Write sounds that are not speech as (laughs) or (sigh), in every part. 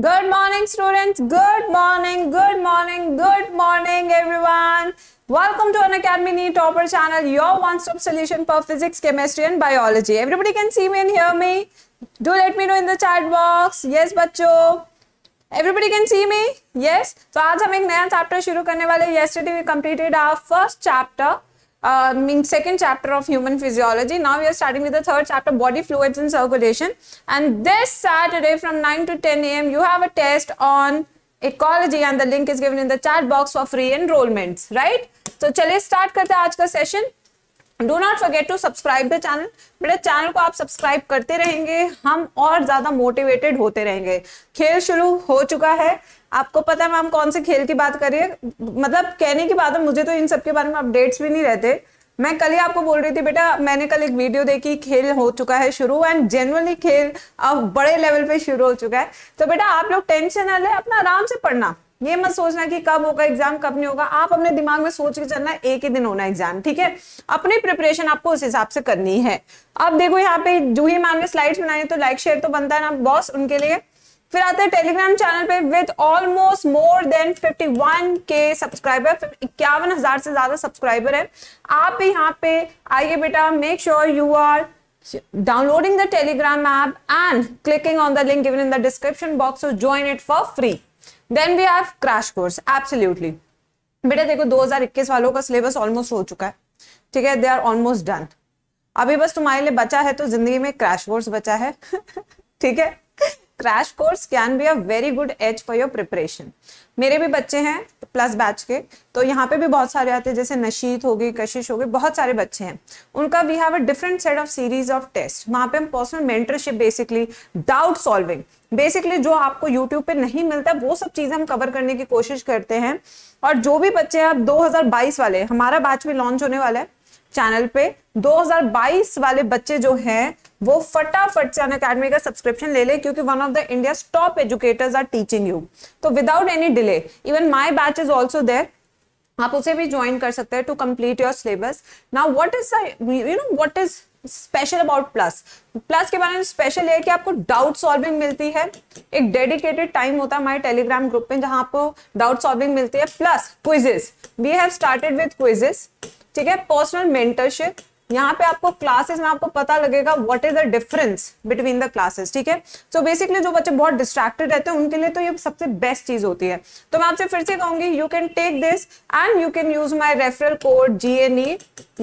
Good morning, students. Good morning, good morning, good morning, everyone. Welcome to an Academy Need Topper channel, your one stop solution for physics, chemistry, and biology. Everybody can see me and hear me. Do let me know in the chat box. Yes, bacho. Everybody can see me? Yes. So, आज हम एक नया chapter Yesterday we completed our first chapter. uh, means second chapter of human physiology. Now we are starting with the third chapter, body fluids and circulation. And this Saturday from 9 to 10 a.m. you have a test on ecology and the link is given in the chat box for free enrollments, right? So चलिए start करते हैं आज का session. Do not forget to subscribe the channel मेरे channel को आप subscribe करते रहेंगे हम और ज्यादा मोटिवेटेड होते रहेंगे खेल शुरू हो चुका है आपको पता है मैम कौन से खेल की बात करिए मतलब कहने की बात है मुझे तो इन सब के बारे में अपडेट्स भी नहीं रहते मैं कल ही आपको बोल रही थी बेटा मैंने कल एक वीडियो देखी खेल हो चुका है शुरू एंड जनरली खेल अब बड़े लेवल पे शुरू हो चुका है तो बेटा आप लोग टेंशन ना ले अपना आराम से पढ़ना ये मत सोचना कि कब होगा एग्जाम कब नहीं होगा आप अपने दिमाग में सोच के चलना एक ही दिन होना एग्जाम ठीक है अपनी प्रिपरेशन आपको उस हिसाब से करनी है अब देखो यहाँ पे जूही मैम ने स्लाइड्स बनाई तो लाइक शेयर तो बनता है ना बॉस उनके लिए फिर आते हैं टेलीग्राम चैनल पे with almost more than 51 K subscriber इक्यावन हजार से ज्यादा सब्सक्राइबर है आप भी यहाँ पे आइए बेटा make sure you are downloading the Telegram app and clicking on the link given in the description box join it for free then we have crash course course बेटा देखो 2021 वालों का सिलेबस ऑलमोस्ट हो चुका है ठीक है दे आर ऑलमोस्ट डन अभी बस तुम्हारे लिए बचा है तो जिंदगी में क्रैश कोर्स बचा है (laughs) ठीक है crash course can be a very good edge for your preparation मेरे भी बच्चे हैं प्लस बैच के तो यहाँ पे भी बहुत सारे आते हैं जैसे नशीत हो गई कशिश हो गई बहुत सारे बच्चे हैं उनका we have a different set of series of test वहां पे हम personal mentorship basically doubt solving basically जो आपको यूट्यूब पे नहीं मिलता वो सब चीज़ें हम कवर करने की कोशिश करते हैं और जो भी बच्चे हैं आप 2022 वाले हमारा बैच भी लॉन्च होने वाला है चैनल पे 2022 वाले बच्चे जो हैं वो फटाफट से अन अकेडमी का सब्सक्रिप्शन ले ले क्योंकि one of the India top educators are teaching you तो without any delay even my batch is also there आप उसे भी ज्वाइन कर सकते हैं to complete your syllabus now what is you know what is special about plus plus के बारे में स्पेशल है कि आपको डाउट सॉल्विंग मिलती है एक डेडिकेटेड टाइम होता है हमारे टेलीग्राम ग्रुप में जहां आपको डाउट सॉल्विंग मिलती है plus quizzes we have started with quizzes ठीक है पर्सनल मेंटरशिप यहाँ पे आपको क्लासेस में आपको पता लगेगा what is the difference between the classes ठीक है सो बेसिकली जो बच्चे बहुत डिस्ट्रैक्टेड रहते हैं उनके लिए तो ये सबसे बेस्ट चीज होती है तो मैं आपसे फिर से कहूंगी you can take this and you can use my referral code G yes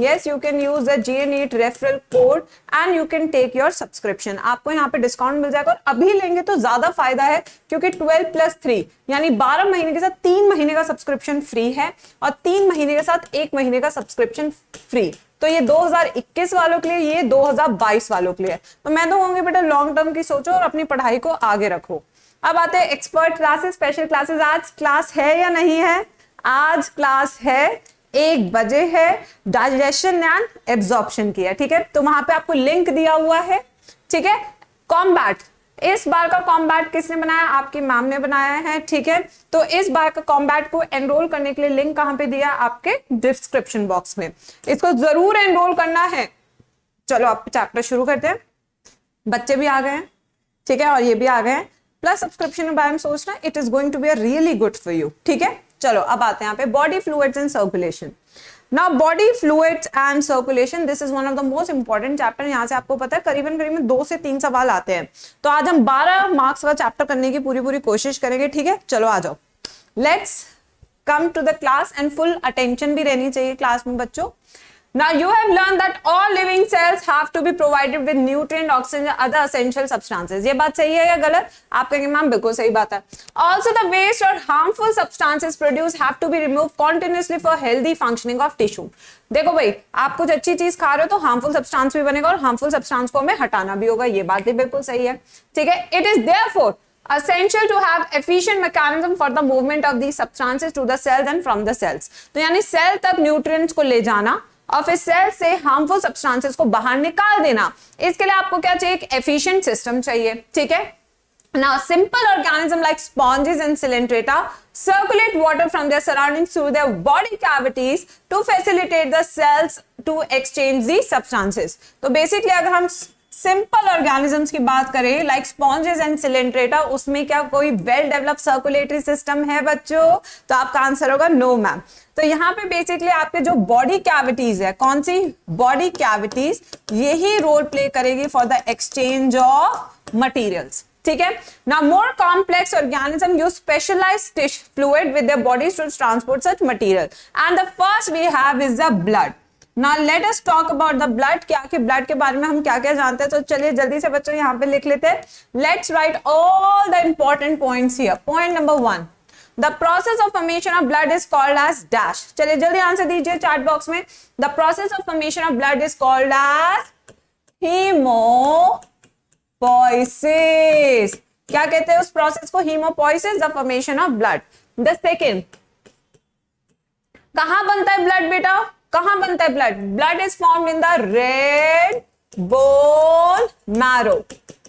yes you can use the G referral code and you can take your subscription आपको यहाँ पे डिस्काउंट मिल जाएगा और अभी लेंगे तो ज्यादा फायदा है क्योंकि ट्वेल्व प्लस थ्री यानी बारह महीने के साथ तीन महीने का सब्सक्रिप्शन फ्री है और तीन महीने के साथ एक महीने का सब्सक्रिप्शन फ्री तो ये 2021 वालों के लिए ये 2022 वालों के लिए तो मैं तो कहूंगी बेटा लॉन्ग टर्म की सोचो और अपनी पढ़ाई को आगे रखो अब आते हैं एक्सपर्ट क्लासेस स्पेशल क्लासेस आज क्लास है या नहीं है आज क्लास है एक बजे है डाइजेशन एंड एब्जॉर्प्शन की है ठीक है तो वहां पे आपको लिंक दिया हुआ है ठीक है कॉम्बैट इस बार का कॉम्बैट किसने बनाया आपकी मैम ने बनाया है ठीक है तो इस बार का कॉम्बैट को एनरोल करने के लिए लिंक कहां पे दिया आपके डिस्क्रिप्शन बॉक्स में इसको जरूर एनरोल करना है चलो आप चैप्टर शुरू करते हैं बच्चे भी आ गए हैं ठीक है और ये भी आ गए हैं प्लस सब्सक्रिप्शन के बारे में सोचना it is going to be a really good for you ठीक है चलो अब आते हैं यहाँ पे body fluids and circulation now body fluid and circulation this is one of the most important chapter यहाँ से आपको पता है करीबन करीबन दो से तीन सवाल आते हैं तो आज हम बारह मार्क्स का चैप्टर करने की पूरी पूरी कोशिश करेंगे ठीक है चलो आ जाओ let's come to the class and full attention भी रहनी चाहिए क्लास में बच्चों Now you have learned that all living cells have to be provided with nutrient, oxygen, other essential substances. ये बात सही है या गलत आप कहेंगे मैम बिल्कुल सही बात है Also the waste or harmful substances produced have to be removed continuously for healthy functioning of tissue. देखो भाई आप कुछ अच्छी चीज खा रहे हो तो हार्मफुल सब्सटेंस भी बनेगा और हार्मफुल सब्सटेंस को हमें हटाना भी होगा ये बात भी बिल्कुल सही है ठीक है it is therefore essential to have efficient mechanism for the movement of these substances to the cells and from the cells तो यानी cell तक nutrients को ले जाना ऑफ ए सेल से हार्मफुल सब्सटेंसेस को बाहर निकाल देना इसके लिए आपको क्या चाहिए एक एफिशिएंट सिस्टम चाहिए ठीक है now simple organism like sponges and coelenterata circulate water from their surrounding through their body cavities to facilitate the cells to exchange the substances तो बेसिकली अगर हम सिंपल ऑर्गेनिजम्स की बात करें लाइक स्पॉन्जेस एंड सिलेंट्रेटा उसमें क्या कोई well develop circulatory system है बच्चों तो आपका आंसर होगा नो मैम तो यहाँ पे बेसिकली आपके जो बॉडी कैविटीज है कौन सी बॉडी कैविटीज यही रोल प्ले करेगी for the exchange of materials ठीक है ना more complex organism use specialise tissue fluid with bodies to transport such material and the first we have is the blood ना let us talk about the blood क्या कि blood के बारे में हम क्या क्या जानते हैं तो चलिए जल्दी से बच्चों यहाँ पे लिख लेते हैं let's write all the important points here point number one the process of formation of blood is called as dash चलिए जल्दी आंसर दीजिए चार्ट बॉक्स में the process of formation of blood is called as haemopoiesis क्या कहते हैं उस प्रोसेस को haemopoiesis the formation of blood the second कहां बनता है ब्लड बेटा कहां बनता है blood blood is form in the red bone marrow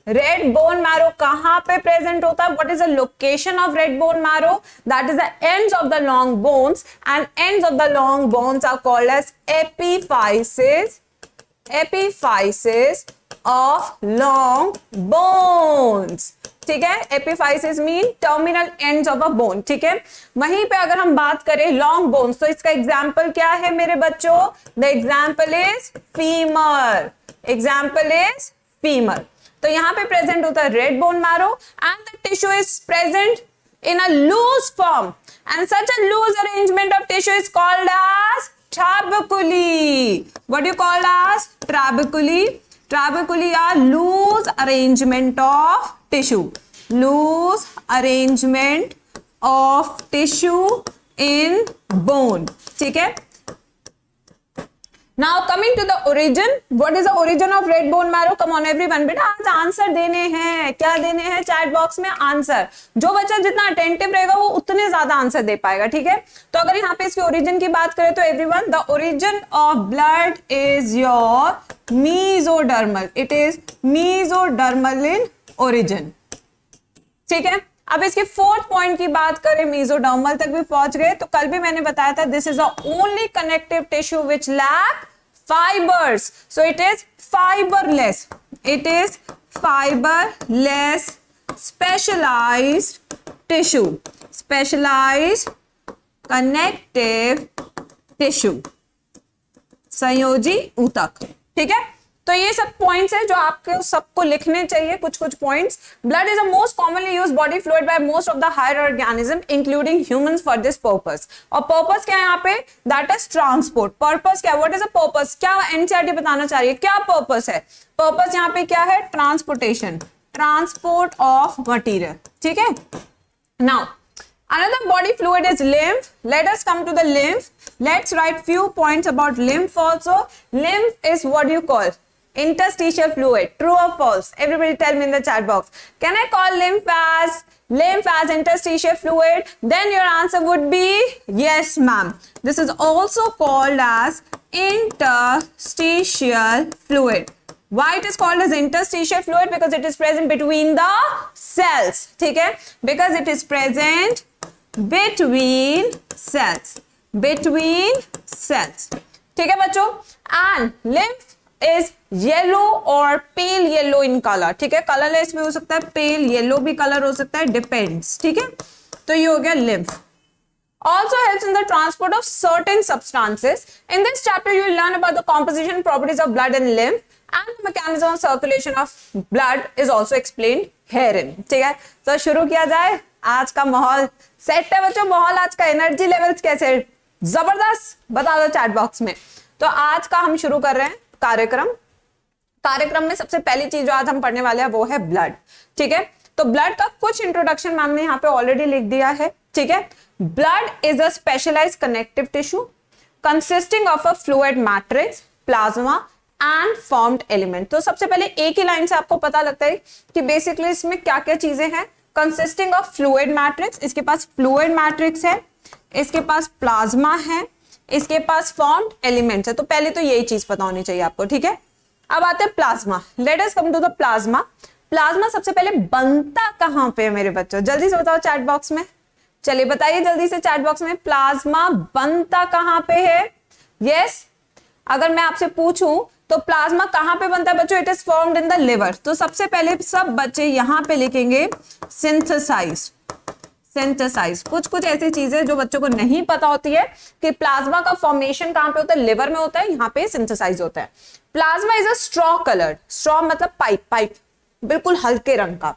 red bone marrow कहां पे प्रेजेंट होता है what is the location of red bone marrow that is the ends of the long bones and ends of the long bones are called as epiphysis epiphysis of long bones ठीक है epiphysis mean terminal ends of a bone ठीक है वहीं पे अगर हम बात करें लॉन्ग बोन्स तो इसका एग्जांपल क्या है मेरे बच्चों the example is femur example is femur तो यहां पे प्रेजेंट होता है red bone marrow and the tissue is present in a loose form and such a loose arrangement of tissue is called as trabeculae what you called as trabeculae trabeculae are loose arrangement of tissue loose arrangement of tissue in bone ठीक है now coming to the origin what is the origin of red bone marrow come on everyone बेटा आज answer देने हैं क्या देने हैं chat box में आंसर जो बच्चा जितना अटेंटिव रहेगा वो उतने ज्यादा आंसर दे पाएगा ठीक है तो अगर यहाँ पे इसकी ओरिजिन की बात करें तो everyone the origin of blood is your mesodermal it is mesodermal in origin ठीक है अब इसके फोर्थ पॉइंट की बात करें मीजोडर्मल तक भी पहुंच गए तो कल भी मैंने बताया था this is the only connective tissue which lack fibers so it is fiberless it is fiberless specialized tissue specialized connective tissue संयोजी ऊतक ठीक है तो ये सब पॉइंट्स है जो आपको सबको लिखने चाहिए कुछ कुछ points blood is a most commonly use body fluid by most of the higher organism including human for this purpose और पर्पस क्या है यहाँ पे दैट इज ट्रांसपोर्ट पर्पस क्या व्हाट इज अ पर्पस क्या एनसीआरटी e बताना चाह रही है क्या पर्पस है पर्पस यहाँ पे क्या है ट्रांसपोर्टेशन ट्रांसपोर्ट ऑफ मटीरियल ठीक है now another body fluid is lymph let us come to the lymph let's write few points about lymph also lymph is what you call interstitial fluid true or false everybody tell me in the chat box can i call lymph as lymph as interstitial fluid then your answer would be yes ma'am this is also called as interstitial fluid why it is called as interstitial fluid because it is present between the cells okay because it is present between cells between cells okay, है and lymph. Is yellow और pale yellow in colour ठीक है colourless भी हो सकता है pale yellow भी colour हो सकता है डिपेंड्स ठीक है तो ये हो गया लिव also helps in the transport of certain substances. In this chapter, you will learn about the composition properties of blood and lymph and the mechanism of circulation of blood is also explained herein. ठीक है तो शुरू किया जाए आज का माहौल set है बच्चों माहौल आज का एनर्जी लेवल्स कैसे जबरदस्त बता दो चैट बॉक्स में तो आज का हम शुरू कर रहे हैं कार्यक्रम कार्यक्रम में सबसे पहली चीज जो आज हम पढ़ने वाले हैं वो है ब्लड ठीक है तो ब्लड का कुछ इंट्रोडक्शन मैम ने यहाँ पे ऑलरेडी लिख दिया है ठीक है blood is a specialise connective tissue consisting of a fluid matrix plasma and formed element तो सबसे पहले एक ही लाइन से आपको पता लगता है कि बेसिकली इसमें क्या क्या चीजें हैं कंसिस्टिंग ऑफ फ्लूड मैट्रिक्स इसके पास फ्लूड मैट्रिक्स है इसके पास प्लाज्मा है इसके पास फॉर्म्ड एलिमेंट्स है तो पहले तो यही चीज पता होनी चाहिए आपको ठीक है अब आते हैं plasma let's come to the plasma plasma सबसे पहले बनता कहां पे है मेरे बच्चों जल्दी से बताओ चैट बॉक्स में चलिए बताइए जल्दी से चैट बॉक्स में प्लाज्मा बनता कहां पे है यस yes, अगर मैं आपसे पूछूं तो प्लाज्मा कहां पे बनता है बच्चों it is formed in the liver तो सबसे पहले सब बच्चे यहां पे लिखेंगे सिंथेसाइज सिंथेसाइज कुछ कुछ ऐसी चीजें जो बच्चों को नहीं पता होती है कि प्लाज्मा का फॉर्मेशन कहां पे होता है लिवर में होता है यहां पे सिंथेसाइज होता है plasma is a straw colour straw मतलब पाइप पाइप बिल्कुल हल्के रंग का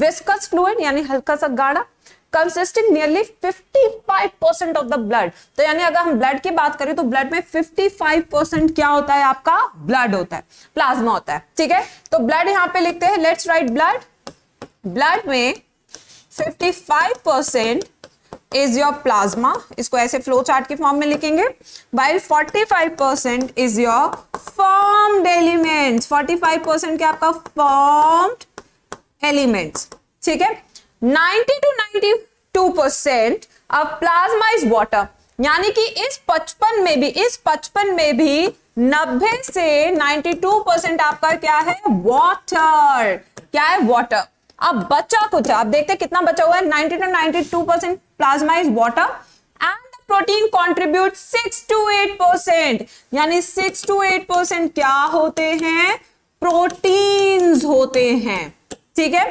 विस्कस फ्लूड यानी हल्का सा गाढ़ा consisting nearly 55 percent of the blood तो यानी अगर हम ब्लड की बात करें तो ब्लड में 55 परसेंट क्या होता है आपका ब्लड होता है प्लाज्मा होता है ठीक है तो ब्लड यहां पे लिखते हैं लेट्स राइट ब्लड ब्लड में 55 परसेंट इज योर प्लाज्मा इसको ऐसे फ्लो चार्ट के फॉर्म में लिखेंगे while 45 percent is your formed elements 45 percent क्या आपका फॉर्म्ड एलिमेंट्स ठीक है 90 to 92 percent of plasma is water यानी कि इस 55 में भी इस 55 में भी 90 से 92 परसेंट आपका क्या है वाटर क्या है वाटर अब बचा कुछ आप देखते कितना बचा हुआ है ninety two ninety two percent plasma is water and protein contribute six to eight percent यानी सिक्स टू एट परसेंट क्या होते हैं प्रोटीन्स होते हैं ठीक है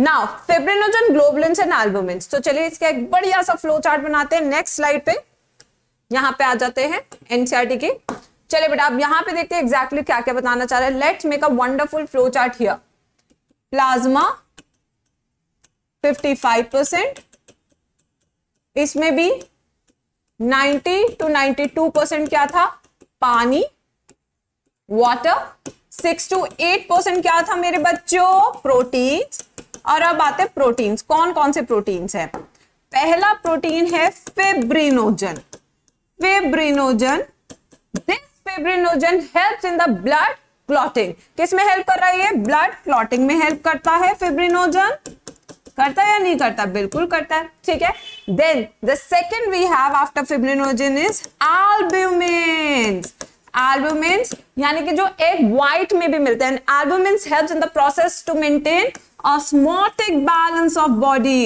now fibrinogen globulin and albumin तो चलिए इसका एक बढ़िया सा फ्लो चार्ट बनाते हैं नेक्स्ट स्लाइड पे यहां पे आ जाते हैं एनसीआरटी e के चलिए बेटा आप यहां पे देखते हैं एग्जैक्टली exactly क्या क्या बताना चाह रहे हैं let's make a wonderful flow chart here plasma 55 percent इसमें भी 90 टू 92 परसेंट क्या था पानी वाटर 6 टू 8 परसेंट क्या था मेरे बच्चों प्रोटीन्स और अब आते हैं प्रोटीन्स कौन कौन से प्रोटीन्स हैं पहला प्रोटीन है fibrinogen fibrinogen this fibrinogen helps in the blood clotting किसमें हेल्प कर रहा है ये ब्लड क्लॉटिंग में हेल्प करता है फेब्रिनोजन करता या नहीं करता बिल्कुल करता है ठीक है then the second we have after fibrinogen is albumin albumin यानी कि जो एक व्हाइट में भी मिलते हैं albumin help in the process to maintain osmotic balance of body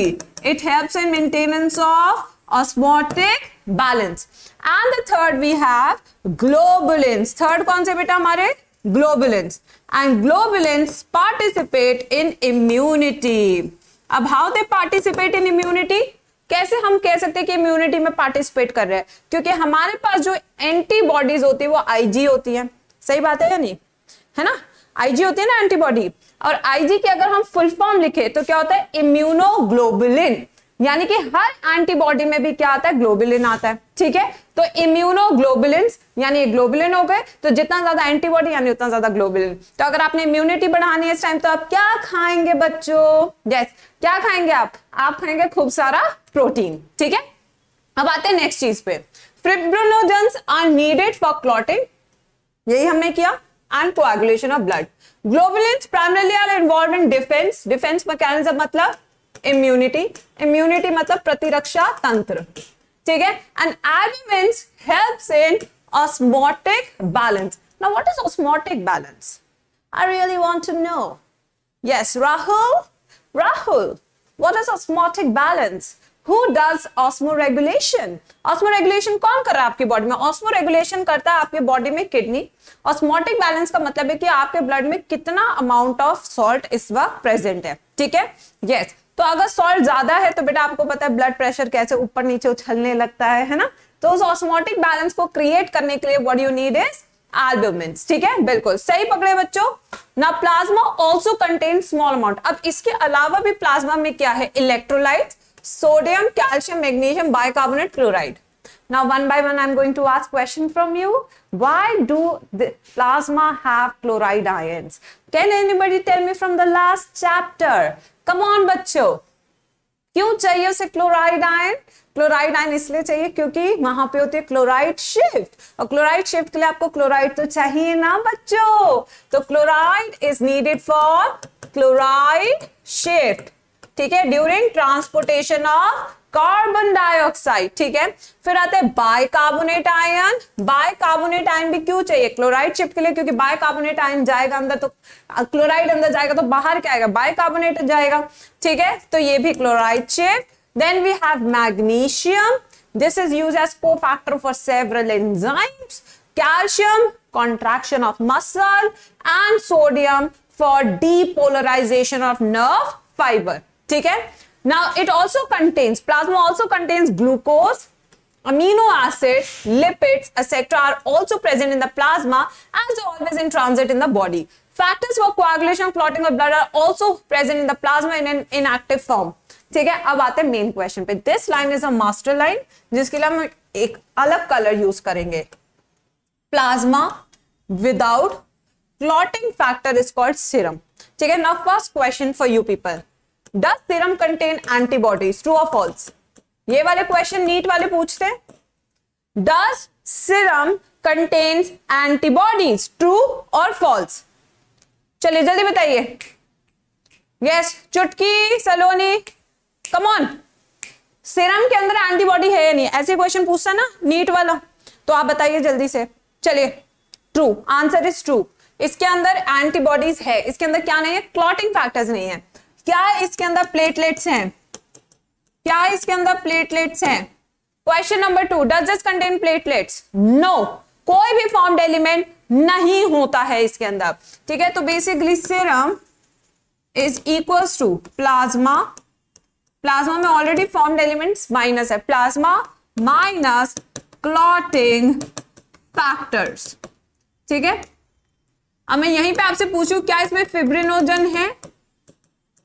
it help in maintenance of osmotic balance and the third we have globulins third कौन से बेटा हमारे globulins and globulins participate in immunity अब how they participate in immunity कैसे हम कह सकते हैं कि इम्यूनिटी में पार्टिसिपेट कर रहे हैं क्योंकि हमारे पास जो एंटीबॉडीज होती है वो आईजी होती है सही बात है या नहीं है ना आईजी होती है ना एंटीबॉडी और आईजी की अगर हम फुल फॉर्म लिखे तो क्या होता है इम्यूनोग्लोबुलिन यानी कि हर एंटीबॉडी में भी क्या आता है ग्लोबुलिन आता है ठीक है तो इम्यूनोग्लोबुलिन यानी ग्लोबुलिन हो गए तो जितना ज्यादा एंटीबॉडी यानी उतना ज्यादा ग्लोबुलिन तो अगर आपने इम्यूनिटी बढ़ानी है इस टाइम तो आप क्या खाएंगे बच्चों यस क्या खाएंगे आप आप खाएंगे खूब सारा प्रोटीन ठीक है अब आते हैं नेक्स्ट चीज पे fibrinogen are needed for clotting यही हमने किया and coagulation of blood globulin primarily are involve in defence defence mechanism मतलब इम्यूनिटी इम्यूनिटी मतलब प्रतिरक्षा तंत्र ठीक है and element helps in osmotic balance now what is osmotic balance I really want to know yes Rahul Rahul what is osmotic balance who does osmoregulation osmoregulation कौन कर रहा है आपकी बॉडी में ऑस्मो रेगुलेशन करता है आपके बॉडी में किडनी ऑस्मोटिक बैलेंस का मतलब है कि आपके ब्लड में कितना अमाउंट ऑफ सॉल्ट इस वक्त प्रेजेंट है ठीक है यस तो अगर सॉल्ट ज्यादा है तो बेटा आपको पता है ब्लड प्रेशर कैसे ऊपर नीचे उछलने लगता है है ना तो उस ऑस्मोटिक बैलेंस को क्रिएट करने के लिए what you need is albumin ठीक है बिल्कुल सही पकड़े बच्चों ना plasma also contain small amount अब इसके अलावा भी प्लाज्मा में क्या है electrolyte sodium calcium magnesium bicarbonate chloride now one by one i'm going to ask question from you why do the plasma have chloride ions can anybody tell me from the last chapter come on बच्चों क्यों चाहिए उसे chloride ion chloride ion इसलिए चाहिए क्योंकि वहां पे होती है क्लोराइड शिफ्ट और क्लोराइड शिफ्ट के लिए आपको क्लोराइड तो चाहिए ना बच्चों तो chloride is needed for chloride shift ठीक है during transportation of carbon dioxide ठीक है फिर आता है बाइकार्बोनेट आयन बाइकार्बोनेट आयन भी क्यों चाहिए क्लोराइड चिप के लिए क्योंकि बाइकार्बोनेट आयन जाएगा अंदर तो क्लोराइड अंदर जाएगा तो बाहर क्या आएगा बाइकार्बोनेट जाएगा ठीक है तो ये भी chloride shift then we have magnesium this is use as cofactor for several enzymes calcium contraction of muscle and sodium for depolarisation of nerve fibre ठीक है Now it also contains, plasma also contains glucose, amino acid, lipids, etc. are also present in the plasma as always in transit in the body. Factors for coagulation, clotting of blood are also present in the plasma in an inactive form. ठीक है अब आते हैं main question पे this line is a master line जिसके लिए हम एक अलग कलर यूज करेंगे plasma without clotting factor is called serum ठीक है now first question for you people does serum contain antibodies true और फॉल्स ये वाले क्वेश्चन नीट वाले पूछते हैं does serum contains antibodies true और फॉल्स चलिए जल्दी बताइए यस चुटकी सलोनी कमोन सीरम के अंदर एंटीबॉडी है या नहीं ऐसे क्वेश्चन पूछता ना नीट वाला तो आप बताइए जल्दी से चलिए ट्रू आंसर इज ट्रू इसके अंदर एंटीबॉडीज है इसके अंदर क्या नहीं है क्लॉटिंग फैक्टर्स नहीं है क्या इसके अंदर प्लेटलेट्स हैं क्या इसके अंदर प्लेटलेट्स हैं question number two does this contain platelets no कोई भी फॉर्म्ड एलिमेंट नहीं होता है इसके अंदर ठीक है तो basically serum is equals to plasma plasma में ऑलरेडी फॉर्म्ड एलिमेंट्स माइनस है प्लाज्मा माइनस क्लॉटिंग फैक्टर्स ठीक है अब मैं यहीं पे आपसे पूछूं क्या इसमें फिब्रिनोजन है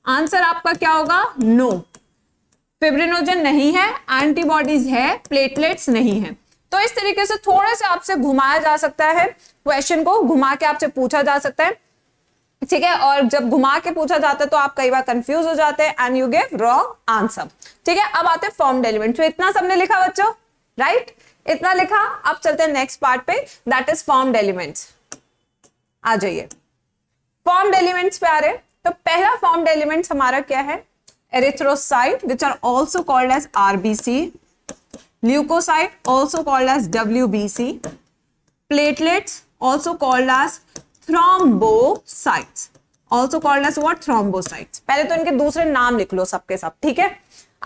आंसर आपका क्या होगा नो no. फिब्रिनोजन नहीं है एंटीबॉडीज है प्लेटलेट्स नहीं है तो इस तरीके से थोड़े से आपसे घुमाया जा सकता है क्वेश्चन को घुमा के आपसे पूछा जा सकता है ठीक है और जब घुमा के पूछा जाता है तो आप कई बार कंफ्यूज हो जाते हैं and you gave wrong answer ठीक है अब आते हैं फॉर्म एलिमेंट तो इतना सबने लिखा बच्चों राइट इतना लिखा अब चलते हैं नेक्स्ट पार्ट पे दैट इज फॉर्म एलिमेंट्स आ जाइए फॉर्म एलिमेंट्स पे आ रहे तो पहला फॉर्म्ड एलिमेंट हमारा क्या है erythrocyte which are also called as RBC, leukocyte also called as WBC, platelets also called as thrombocytes. Also called as what thrombocytes पहले तो इनके दूसरे नाम लिख लो सबके सब ठीक है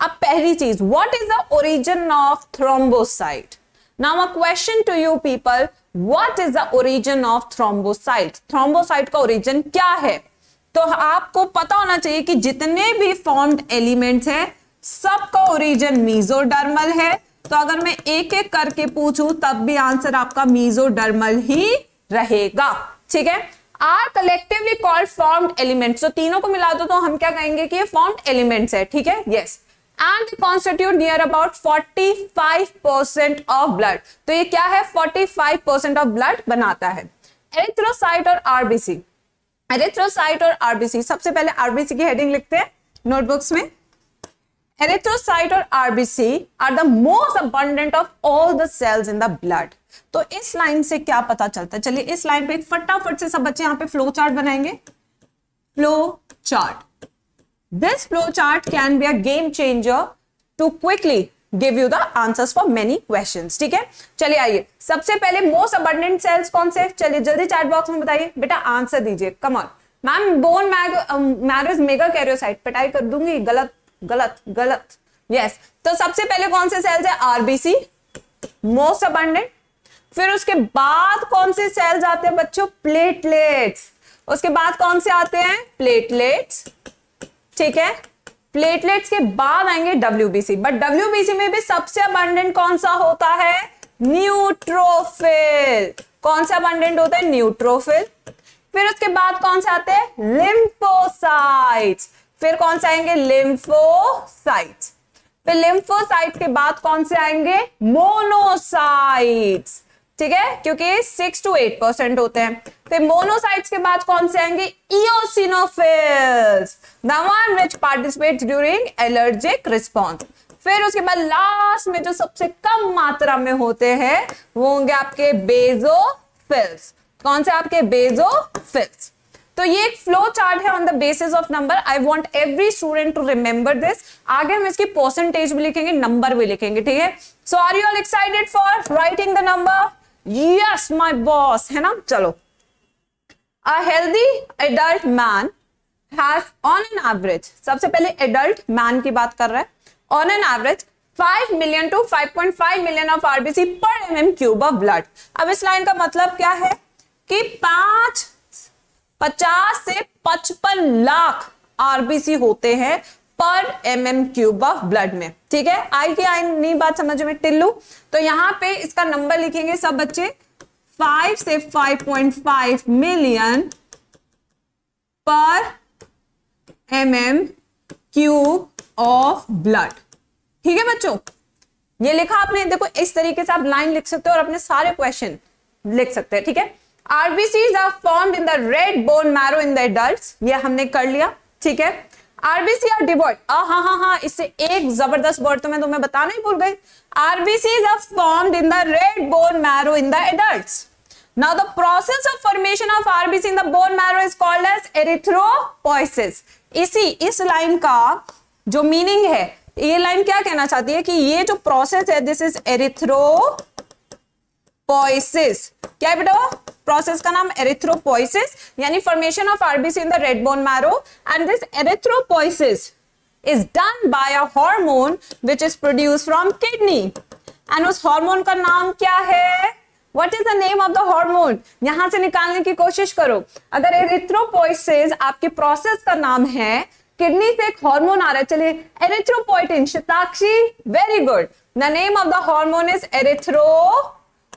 अब पहली चीज what is the origin of thrombocyte now a question to you people what is the origin of thrombocyte thrombocyte का ओरिजिन क्या है तो आपको पता होना चाहिए कि जितने भी फॉर्म्ड एलिमेंट्स हैं सबका ओरिजिन मीजोडर्मल है तो अगर मैं एक एक करके पूछूं तब भी आंसर आपका मीजोडर्मल ही रहेगा ठीक है are collectively called formed elements तो तीनों को मिला दो तो हम क्या कहेंगे कि ये फॉर्म्ड एलिमेंट्स है ठीक है yes and constitute near about forty five percent of blood तो ये क्या है forty five percent of blood बनाता है एरिथ्रोसाइट और आरबीसी एरेथ्रोसाइट और आरबीसी सबसे पहले आरबीसी की हेडिंग लिखते हैं नोटबुक्स में एरेथ्रोसाइट और RBC are the most abundant of all the cells in the blood तो इस लाइन से क्या पता चलता है चलिए इस लाइन पे फटाफट से सब बच्चे यहां पे फ्लो चार्ट बनाएंगे flow chart this flow chart can be a game changer to quickly give you the answers for many questions ठीक है चलिए आइए सबसे पहले मोस्ट अबंडेंट सेल्स कौन से चलिए जल्दी चैट बॉक्स में बताइए बेटा आंसर दीजिए come on ma'am bone mag marriage megakaryocyte पिटाई कर दूंगी गलत गलत गलत यस yes. तो सबसे पहले कौन से सेल्स है आरबीसी मोस्ट अबंडेंट फिर उसके बाद कौन से सेल्स आते हैं बच्चों प्लेटलेट्स उसके बाद कौन से आते हैं प्लेटलेट्स ठीक है प्लेटलेट्स के बाद आएंगे डब्ल्यूबीसी बट डब्ल्यूबीसी में भी सबसे अबंडेंट कौन सा होता है न्यूट्रोफिल कौन सा अबंडेंट होता है न्यूट्रोफिल फिर उसके बाद कौन से आते हैं लिम्फोसाइट्स फिर कौन से आएंगे लिम्फोसाइट्स फिर लिम्फोसाइट के बाद कौन से आएंगे मोनोसाइट्स ठीक है क्योंकि सिक्स टू एट परसेंट होते हैं तो मोनोसाइट्स के बाद कौन से आएंगे eosinophils the one which during allergic response फिर उसके बाद लास्ट में जो सबसे कम मात्रा में होते हैं वो होंगे आपके बेजोफिल्स कौन से आपके बेजोफिल्स तो ये एक फ्लो चार्ट है on the basis of number I want every student to remember this आगे हम इसकी परसेंटेज भी लिखेंगे नंबर भी लिखेंगे ठीक है so are you all excited for writing the number yes my boss है ना चलो a healthy adult man has on an average सबसे पहले एडल्ट मैन की बात कर रहा है on an average 5 million to 5.5 million of RBC per M M cube of blood अब इस लाइन का मतलब क्या है कि पांच पचास से पचपन लाख आरबीसी होते हैं per M M cube of blood में ठीक है आई की आई नई बात समझ में टिल्लू तो यहां पे इसका नंबर लिखेंगे सब बच्चे फाइव से five point five million per M M cube of blood ठीक है बच्चों ये लिखा आपने देखो इस तरीके से आप लाइन लिख सकते हो और अपने सारे क्वेश्चन लिख सकते हैं ठीक है RBC form in the red bone marrow in the adult ये हमने कर लिया ठीक है आरबीसी और डिबॉइट हाँ हाँ हाँ इससे एक जबरदस्त वर्ड तो मैं तुम्हें बताना ही भूल गई RBC formed in the red bone marrow in the Now the process of formation of RBC in the bone marrow is called as erythropoiesis. इसी इस लाइन का जो मीनिंग है ये लाइन क्या कहना चाहती है कि ये जो प्रोसेस है दिस इज एरिथ्रो पॉइसिस क्या है बेटा प्रोसेस का नाम एरिथ्रोपोइसिस यानी formation of RBC in the red bone marrow and this erythropoiesis is done by a hormone which is produce from kidney and उस हार्मोन का नाम क्या है what is the name of the hormone यहां से निकालने की कोशिश करो अगर एरिथ्रोपोइसिस आपके प्रोसेस का नाम है किडनी से एक हार्मोन आ रहा है चलिए erythropoietin Shatakshi very good the name of the hormone is erythro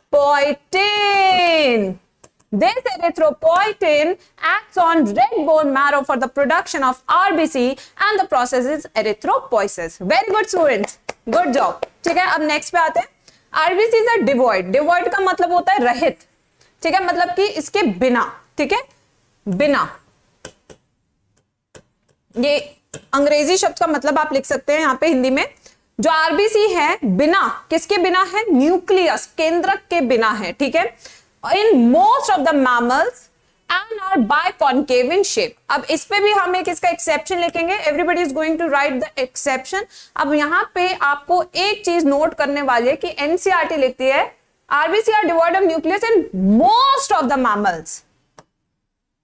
erythropoietin. This erythropoietin acts on red bone marrow for the production of RBC and the process is erythropoiesis. Very good students. Good job. ठीक है अब next पे आते हैं is a devoid. Devoid का मतलब होता है रहित ठीक है मतलब कि इसके बिना ठीक है बिना ये अंग्रेजी शब्द का मतलब आप लिख सकते हैं यहाँ पे हिंदी में जो आरबीसी है बिना किसके बिना है न्यूक्लियस केंद्रक के बिना है ठीक है in most of the mammals and are biconcave in shape अब इस पे भी हम एक इसका एक्सेप्शन लिखेंगे everybody is going to write the exception अब यहाँ पे आपको एक चीज नोट करने वाली है कि एनसीआरटी e लिखती है RBC are devoid of nucleus in most of the mammals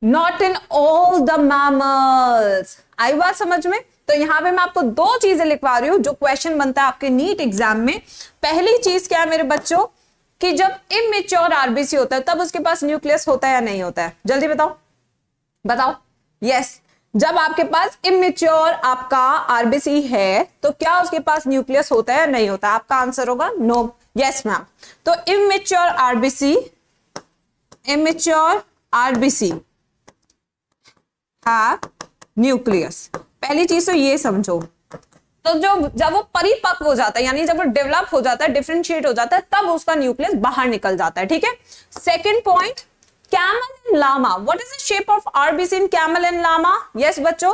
not in all the mammals आई बात समझ में तो यहां पे मैं आपको दो चीजें लिखवा रही हूं जो क्वेश्चन बनता है आपके नीट एग्जाम में पहली चीज क्या है मेरे बच्चों कि जब इमेच्योर आरबीसी होता है तब उसके पास न्यूक्लियस होता है या नहीं होता है जल्दी बताओ बताओ यस जब आपके पास इमेच्योर आपका आरबीसी है तो क्या उसके पास न्यूक्लियस होता है या नहीं होता आपका आंसर होगा नो यस मैम तो immature RBC immature RBC have nucleus पहली चीज तो ये समझो तो जो जब वो परिपक्व हो जाता है यानी जब वो डेवलप हो जाता है डिफ्रेंशिएट हो जाता है तब उसका न्यूक्लियस बाहर निकल जाता है ठीक है second point camel and llama what is the shape of RBC in camel and llama yes बच्चों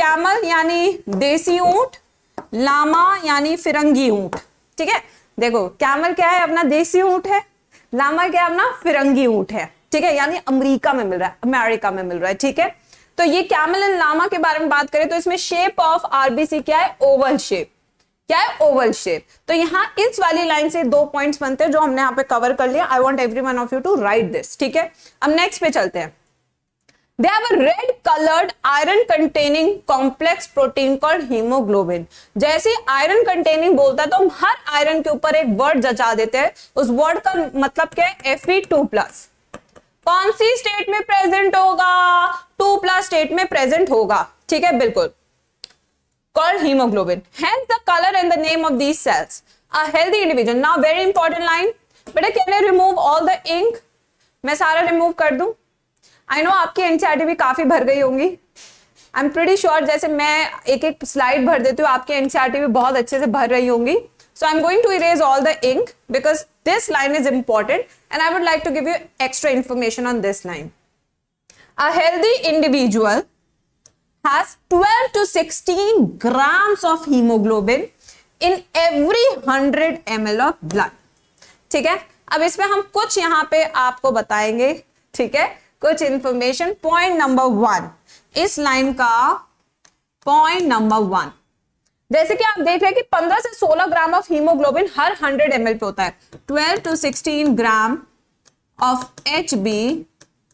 कैमल यानी देसी ऊंट लामा यानी फिरंगी ऊंट ठीक है देखो कैमल क्या है अपना देसी ऊंट है लामा क्या है अपना फिरंगी ऊंट है ठीक है यानी अमेरिका में मिल रहा है अमेरिका में मिल रहा है ठीक है तो ये कैमल एंड लामा के बारे में बात करें तो इसमें शेप ऑफ आरबीसी क्या है ओवल शेप क्या है ओवल शेप तो यहां इस वाली लाइन से दो पॉइंट्स बनते हैं जो हमने यहां पे कवर कर लिया I want every one of you to write this ठीक है अब नेक्स्ट पे चलते हैं they have a red colored iron containing complex protein called hemoglobin जैसे आयरन कंटेनिंग बोलता है तो हम हर आयरन के ऊपर एक वर्ड जचा देते हैं उस वर्ड का मतलब क्या है Fe2+ कौन सी स्टेट में प्रेजेंट होगा टू प्लस स्टेट में प्रेजेंट होगा ठीक है बिल्कुल called haemoglobin health the colour and the name of these cells a healthy individual now very important line बेटा can I remove all the ink मैं सारा रिमूव कर दू आई नो आपकी एनसीआरटी भी काफी भर गई होंगी आई एम प्रीटी श्योर जैसे मैं एक एक स्लाइड भर देती हूँ आपकी एनसीआरटी भी बहुत अच्छे से भर रही होंगी so I am going to erase all the ink because this line is important and I would like to give you extra information on this line. A healthy individual has 12 to 16 grams of hemoglobin in every 100 ml of blood. ठीक है अब इसमें हम कुछ यहाँ पे आपको बताएंगे ठीक है कुछ इंफॉर्मेशन पॉइंट नंबर वन इस लाइन का पॉइंट नंबर वन जैसे कि आप देख रहे हैं कि 15 से 16 ग्राम ऑफ हीमोग्लोबिन हर 100 एम पे होता है 12 to 16 gram of H B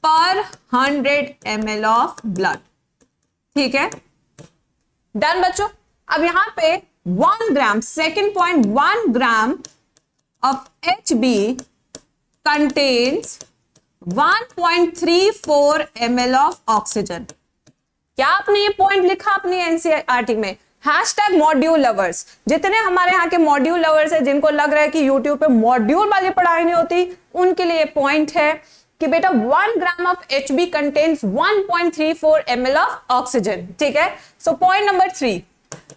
per 100 M of blood ठीक है डन बच्चों अब यहां पे 1 gram second point 1 gram of H B contains 1.34 ml of oxygen क्या आपने ये पॉइंट लिखा अपनी एनसीआर e में हैशटैग मॉड्यूल लवर्स जितने हमारे यहाँ के मॉड्यूल लवर्स है जिनको लग रहा है कि यूट्यूब पे मॉड्यूल वाली पढ़ाई नहीं होती उनके लिए पॉइंट है कि बेटा one gram of H B contains one point of oxygen ठीक है सो पॉइंट नंबर थ्री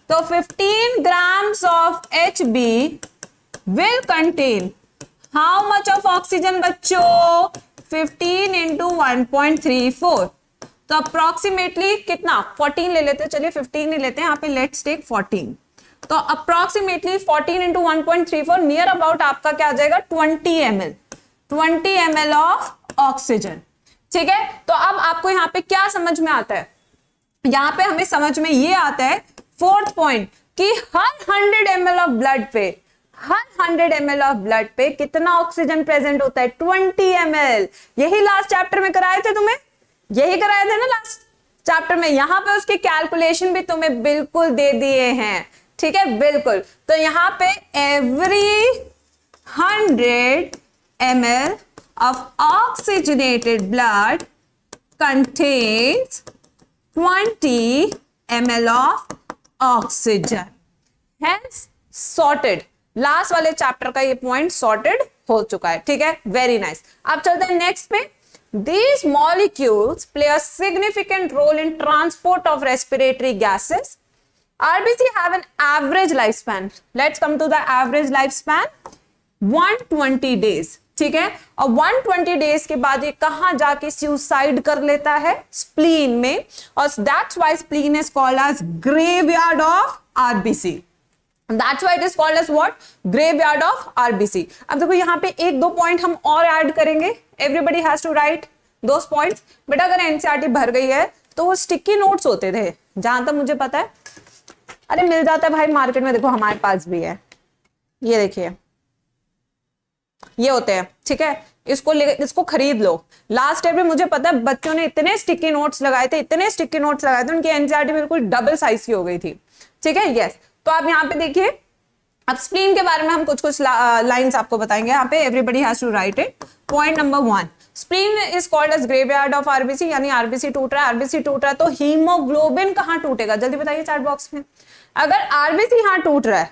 तो fifteen grams of H B will contain how much of oxygen बच्चों 15 थ्री फोर तो अप्रोक्सीमेटली कितना 14 ले लेते हैं चलिए 15 नहीं लेते हैं यहाँ पे लेट्स टेक 14 तो approximately 14 into one point near about आपका क्या आ जाएगा 20 M L twenty M L of oxygen ठीक है तो अब आपको यहाँ पे क्या समझ में आता है यहाँ पे हमें समझ में ये आता है फोर्थ पॉइंट कि हर हंड्रेड एम ऑफ ब्लड पे हर 100 एम ऑफ ब्लड पे कितना ऑक्सीजन प्रेजेंट होता है 20 एम यही लास्ट चैप्टर में कराए थे तुम्हें यही कराए थे ना लास्ट चैप्टर में यहां पे उसके कैलकुलेशन भी तुम्हें बिल्कुल दे दिए हैं ठीक है बिल्कुल तो यहां पे every hundred M L oxygenated blood contains twenty M ml of oxygen. Hence sorted last वाले चैप्टर का ये पॉइंट सॉर्टेड हो चुका है ठीक है वेरी नाइस nice. अब चलते हैं नेक्स्ट पे These molecules play a significant role in transport of respiratory gases. RBC have an average lifespan. Let's come to the average lifespan. 120 days. ठीक है और 120 डेज के बाद ये कहाँ जाके सुसाइड कर लेता है स्प्लीन में और that's why spleen is called as graveyard of RBC That's why it is called as what? Graveyard of RBC. अब देखो यहाँ पे एक दो पॉइंट हम और ऐड करेंगे एवरीबडी हैज टू राइट दो पॉइंट्स बेटा अगर एनसीआरटी e भर गई है तो वो स्टिकी नोट्स होते थे जहां तक मुझे पता है अरे मिल जाता है भाई मार्केट में देखो हमारे पास भी है ये देखिए ये होते हैं ठीक है इसको ले इसको खरीद लो लास्ट ईयर में मुझे पता है बच्चों ने इतने स्टिकी नोट्स लगाए थे इतने स्टिकी नोट्स लगाए थे उनकी एनसीआरटी e बिल्कुल डबल साइज की हो गई थी ठीक है यस तो आप यहाँ पे देखिए अब अपस्ट्रीम के बारे में हम कुछ कुछ लाइंस आपको बताएंगे यहाँ पे everybody has to write it point number one spleen is called as graveyard of RBC यानी आरबीसी टूट रहा है आरबीसी टूट रहा है तो हीमोग्लोबिन कहाँ टूटेगा जल्दी बताइए चार्ट बॉक्स में अगर आरबीसी यहाँ टूट रहा है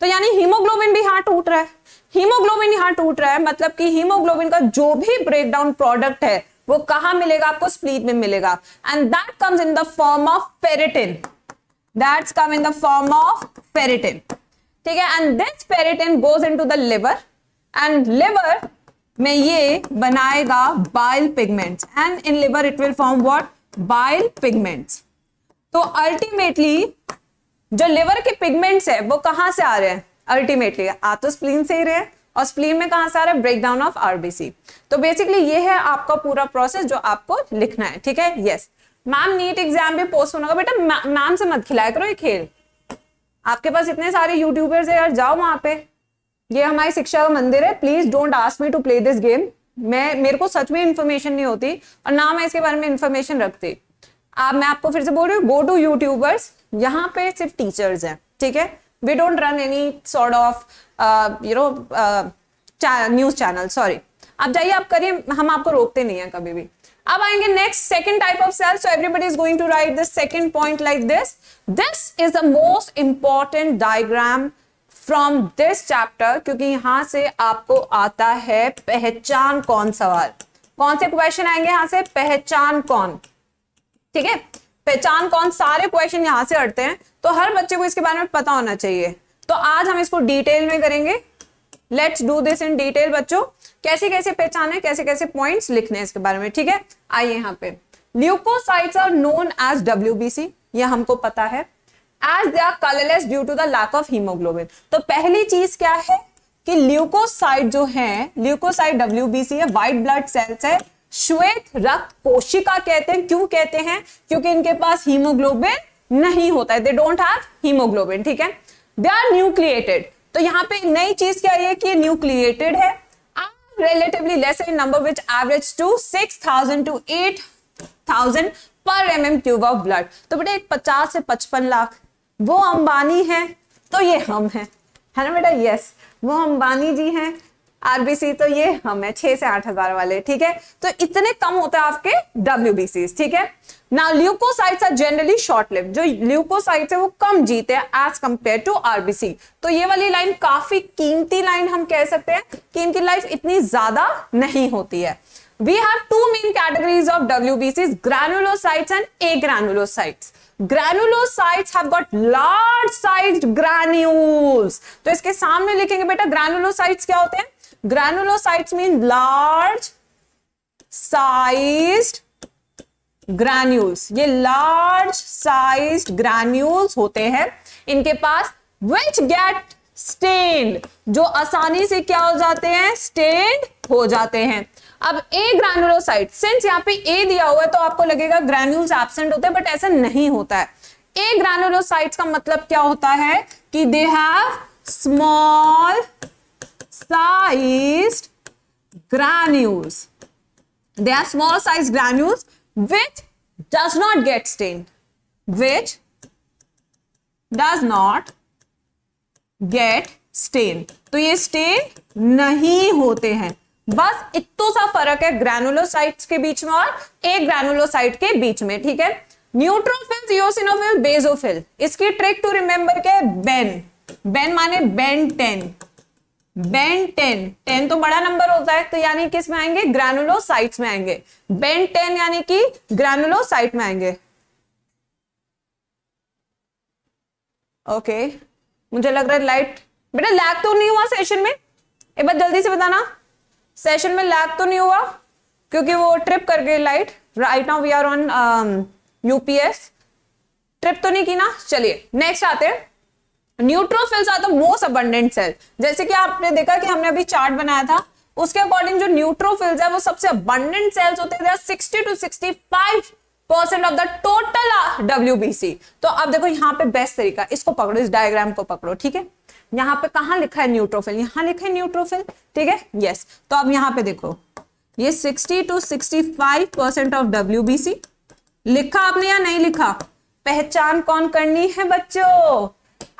तो यानी हीमोग्लोबिन भी यहाँ टूट रहा है हीमोग्लोबिन यहाँ टूट रहा है मतलब कि हीमोग्लोबिन का जो भी ब्रेकडाउन प्रोडक्ट है वो कहा मिलेगा आपको स्प्लीन में मिलेगा and that comes in the form of ferritin that's come in the form of ferritin ठीक है and this ferritin goes in to the liver and liver में ये बनाएगा bile pigments and in liver it will form what bile pigments तो ultimately जो liver के pigments है वो कहां से आ रहे हैं अल्टीमेटली आ तो स्प्लीन से ही रहे हैं और स्प्लीन में कहां से आ रहा है ब्रेकडाउन ऑफ आरबीसी तो बेसिकली ये है आपका पूरा प्रोसेस जो आपको लिखना है ठीक है yes yes. Ma'am NEET exam भी पोस्ट होना बेटा मैम से मत खिलाया करो ये खेल आपके पास इतने सारे यूट्यूबर्स है यार जाओ वहां पे ये हमारी शिक्षा का मंदिर है please don't ask me to play this game मैं मेरे को सच में इन्फॉर्मेशन नहीं होती और ना मैं इसके बारे में इन्फॉर्मेशन रखती आप मैं आपको फिर से बोल रही हूँ गो टू यूट्यूबर्स यहाँ पे सिर्फ टीचर्स हैं ठीक है we don't run any sort of you know news channel sorry आप जाइए आप करिए हम आपको रोकते नहीं है कभी भी अब आएंगे next second type of cell so everybody is going to write this second point like this this is the most important diagram from this chapter क्योंकि यहां से आपको आता है पहचान कौन सवाल कौन से क्वेश्चन आएंगे यहां से पहचान कौन ठीक है पहचान कौन सारे क्वेश्चन यहां से अड़ते हैं तो हर बच्चे को इसके बारे में पता होना चाहिए तो आज हम इसको डिटेल में करेंगे let's do this in detail बच्चों कैसे कैसे पहचाने कैसे कैसे पॉइंट्स लिखने हैं इसके बारे में ठीक है आइए यहाँ पे leukocytes are known as W यह हमको पता है as they are colourless due to the lack of haemoglobin तो पहली चीज क्या है कि ल्यूकोसाइट जो है ल्यूकोसाइट डब्ल्यू है व्हाइट ब्लड सेल्स है श्वेत रक्त कोशिका कहते हैं क्यों कहते हैं क्योंकि इनके पास हीमोग्लोबिन नहीं होता है दे डोंट हैव हीमोग्लोबिन ठीक है दे आर न्यूक्लिएटेड तो यहाँ पे नई चीज क्या है कि न्यूक्लिएटेड है relatively lesser in number which average to 6,000 to 8,000 per M M tube of blood तो बेटा एक पचास से पचपन लाख वो अंबानी है तो ये हम हैं है ना बेटा यस वो अंबानी जी हैं आरबीसी तो ये हम है छह से आठ हजार वाले ठीक है तो इतने कम होते हैं आपके डब्ल्यू ठीक है now leukocytes are generally short live जो ल्यूकोसाइट्स है वो कम जीते हैं एज कंपेयर टू आरबीसी तो ये वाली लाइन काफी कीमती लाइन हम कह सकते हैं कीमती लाइफ इतनी ज्यादा नहीं होती है we have two main categories of W granulocytes and agranulocytes granulocytes have got large sized granules तो इसके सामने लिखेंगे बेटा ग्रैनुलोसाइट्स क्या होते हैं granulocytes mean large sized granules ये लार्ज साइज ग्रैन्यूल्स होते हैं इनके पास विच गेट स्टेन्ड जो आसानी से क्या हो जाते हैं स्टेन्ड हो जाते हैं अब ए ग्रैन्यूलोसाइट सिंस यहाँ पे ए दिया हुआ है तो आपको लगेगा ग्रैन्यूल्स एबसेंट होते हैं बट ऐसा नहीं होता है ए ग्रैनुलोसाइट्स का मतलब क्या होता है कि they have small size granules they are small size granules which does not get stain which does not get stain तो ये स्टेन नहीं होते हैं बस इतो सा फर्क है ग्रैनुलोसाइट्स के बीच में और एक ग्रेनुलोसाइट के बीच में ठीक है न्यूट्रोफिल्स बेजोफिल इसकी ट्रिक टू रिमेंबर क्या है बेन बेन माने ben ten ben ten ten तो बड़ा नंबर होता है तो यानी किस में आएंगे ग्रैनुलोसाइट्स में आएंगे बेन टेन यानी कि ग्रैनुलोसाइट में आएंगे ओके okay. मुझे लग रहा है लाइट बेटा लैग तो नहीं हुआ सेशन में एक बार जल्दी से बताना सेशन में लैग तो नहीं हुआ क्योंकि वो ट्रिप कर गई light right now we are on UPS trip तो नहीं की ना चलिए नेक्स्ट आते हैं neutrophils are the most abundant cell जैसे कि आपने देखा कि हमने अभी चार्ट बनाया था उसके अकॉर्डिंग जो न्यूट्रोफिल्स है वो सबसे अबंडेंट सेल्स होते हैं sixty to sixty five percent of the total WBC तो अब देखो यहाँ पे बेस्ट तरीका इसको पकड़ो इस डायग्राम को पकड़ो ठीक है यहाँ पे कहा लिखा है न्यूट्रोफिल यहाँ लिखा है न्यूट्रोफिल ठीक है यस तो अब यहाँ पे देखो ये 60 टू 65 परसेंट ऑफ डब्ल्यू लिखा आपने या नहीं लिखा पहचान कौन करनी है बच्चों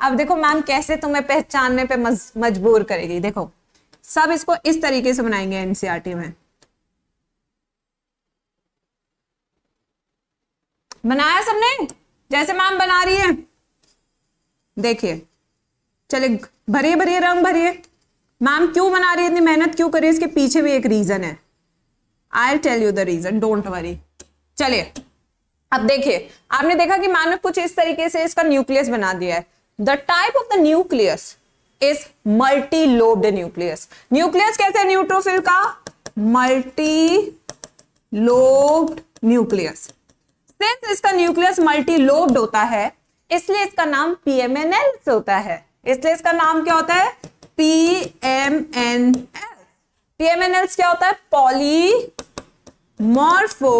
अब देखो मैम कैसे तुम्हें पहचानने पे मजबूर करेगी देखो सब इसको इस तरीके से बनाएंगे एनसीआरटी e में बनाया सबने जैसे मैम बना रही है देखिए चले भरिए भरिए रंग भरिए मैम क्यों बना रही है इतनी मेहनत क्यों है इसके पीछे भी एक रीजन है I tell you the reason don't worry चलिए अब देखिए आपने देखा कि मैम ने कुछ इस तरीके से इसका न्यूक्लियस बना दिया है the type of the nucleus is multi lobed nucleus nucleus कैसे न्यूट्रोफिल का मल्टी लोब्ड न्यूक्लियस सिंस इसका न्यूक्लियस मल्टी लोब्ड होता है इसलिए इसका नाम पीएमएनएल होता है इसलिए इसका नाम क्या होता है पीएमएनएल पीएमएनएल क्या होता है 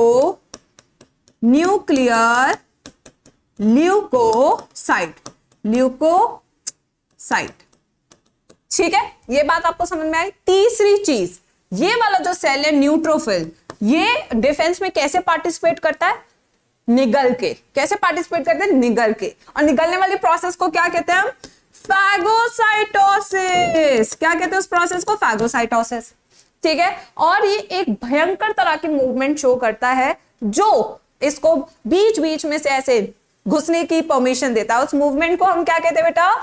polymorphonuclear leukocyte leukocyte ठीक है ये बात आपको समझ में आई तीसरी चीज ये वाला जो सेल है न्यूट्रोफिल ये डिफेंस में कैसे पार्टिसिपेट करता है निगल के कैसे पार्टिसिपेट करते हैं निगल के और निगलने वाली प्रोसेस को क्या कहते हैं हम फैगोसाइटोसिस क्या कहते हैं उस प्रोसेस को फैगोसाइटोसिस ठीक है और ये एक भयंकर तरह की मूवमेंट शो करता है जो इसको बीच बीच में से ऐसे घुसने की परमिशन देता है उस मूवमेंट को हम क्या कहते हैं बेटा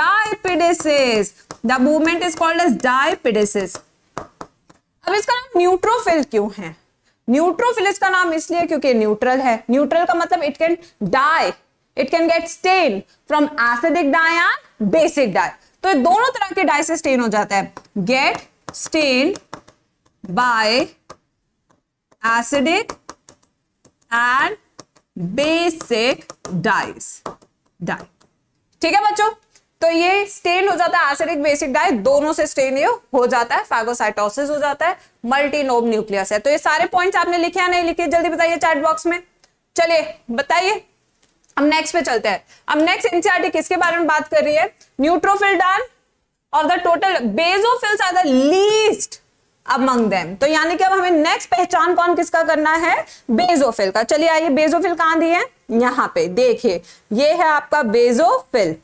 diapedesis the movement is called as diapedesis अब इसका नाम न्यूट्रोफिल क्यों है न्यूट्रोफिल इसका नाम इसलिए क्योंकि न्यूट्रल है न्यूट्रल का मतलब it can dye it can get stain from acidic dye and basic dye तो ये दोनों तरह के डाई से स्टेन हो जाता है get stain by acidic and basic dyes dye ठीक है बच्चों तो ये स्टेन हो जाता है एसिडिक बेसिक डाई दोनों से स्टेन ये हो जाता है फैगोसाइटोसिस हो जाता है मल्टीनोब न्यूक्लियस है तो ये सारे पॉइंट्स आपने लिखे या नहीं लिखे जल्दी बताइए चैट बॉक्स में चलिए बताइए हम नेक्स्ट पे चलते हैं अब नेक्स्ट एनसीआरटी किसके बारे में बात कर रही है न्यूट्रोफिल न्यूट्रोफिल्डान और the total basophils are the least among them तो यानी कि अब हमें नेक्स्ट पहचान कौन किसका करना है बेजोफिल का चलिए आइए बेजोफिल कहां दी है यहाँ पे देखिए ये है आपका बेजोफिल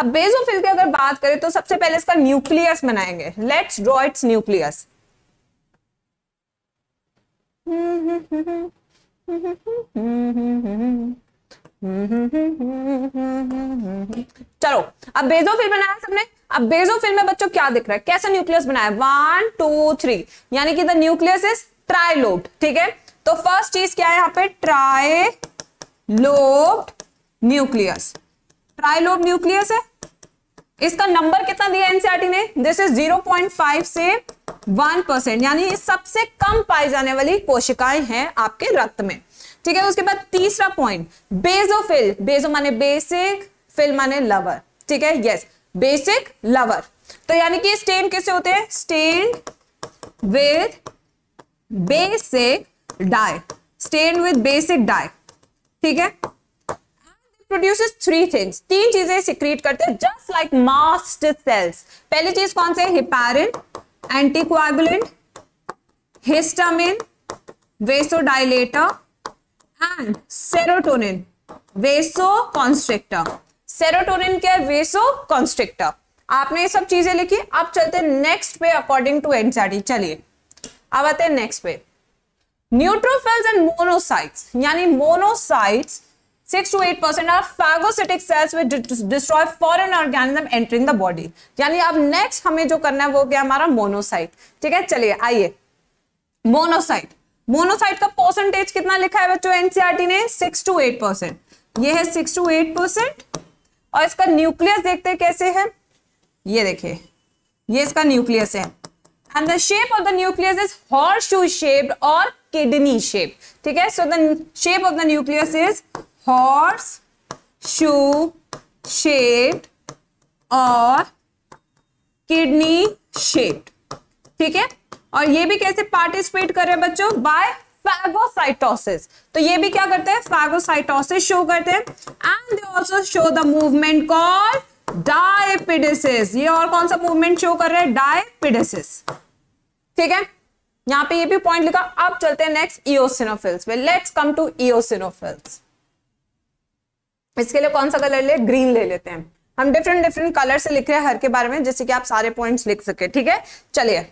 अब बेजोफिल की अगर बात करें तो सबसे पहले इसका न्यूक्लियस बनाएंगे लेट्स ड्रॉ इट्स न्यूक्लियस चलो अब बेजोफिल बनाया सबने अब बेजोफिल में बच्चों क्या दिख रहा है कैसा न्यूक्लियस बनाया वन टू थ्री यानी कि द न्यूक्लियस इज ट्राइलोब ठीक है तो फर्स्ट चीज क्या है यहाँ पे ट्राइलोब न्यूक्लियस ट्राइलोब न्यूक्लियस है इसका नंबर कितना दिया एनसीआरटी e ने दिस इज 0.5 से 1 परसेंट यानी सबसे कम पाई जाने वाली कोशिकाएं हैं आपके रक्त में ठीक है उसके बाद तीसरा पॉइंट बेजोफिल बेजो माने बेसिक फिल माने लवर ठीक है यस yes. बेसिक लवर तो यानी कि स्टेन कैसे होते हैं stain with basic dye stain with basic dye ठीक है प्रोड्यूसेस थ्री थिंग्स तीन चीजें सिक्रीट करते हैं जस्ट लाइक मास्ट सेल्स पहली चीज कौन से heparin anticoagulant histamine vasodilator and serotonin vasoconstrictor serotonin क्या है वेसो कॉन्स्ट्रिक्टर आपने ये सब चीजें लिखी अब चलते नेक्स्ट पे अकॉर्डिंग टू एनसीईआरटी चलिए अब आते हैं नेक्स्ट पे न्यूट्रोफिल्स एंड मोनोसाइट्स यानी monocytes six to eight percent are phagocytic cells which destroy foreign organism entering the body यानी अब नेक्स्ट हमें जो करना है वो क्या हमारा मोनोसाइट ठीक है चलिए आइए मोनोसाइट मोनोसाइट का परसेंटेज कितना लिखा है बच्चों एनसीईआरटी ने सिक्स टू एट परसेंट ये है सिक्स टू एट परसेंट और इसका न्यूक्लियस देखते कैसे है ये देखिए ये इसका न्यूक्लियस है and the shape of the nucleus is horseshoe shaped और किडनी शेप ठीक है so the shape of the nucleus is horseshoe shaped और किडनी शेप ठीक है और ये भी कैसे पार्टिसिपेट कर रहे हैं बच्चों बाय फैगोसाइटोसिस तो ये भी क्या करते हैं फैगोसाइटोसिस शो करते हैं and they also show the movement called diapedesis ये और कौन सा मूवमेंट शो कर रहे हैं डायपिडिसिस ठीक है यहां पे ये भी पॉइंट लिखा अब चलते हैं नेक्स्ट इओसिनोफिल्स पे लेट्स कम टू इओसिनोफिल्स इसके लिए कौन सा कलर ले ग्रीन ले लेते हैं हम डिफरेंट डिफरेंट कलर से लिख रहे हैं हर के बारे में जैसे कि आप सारे पॉइंट्स लिख सके ठीक है चलिए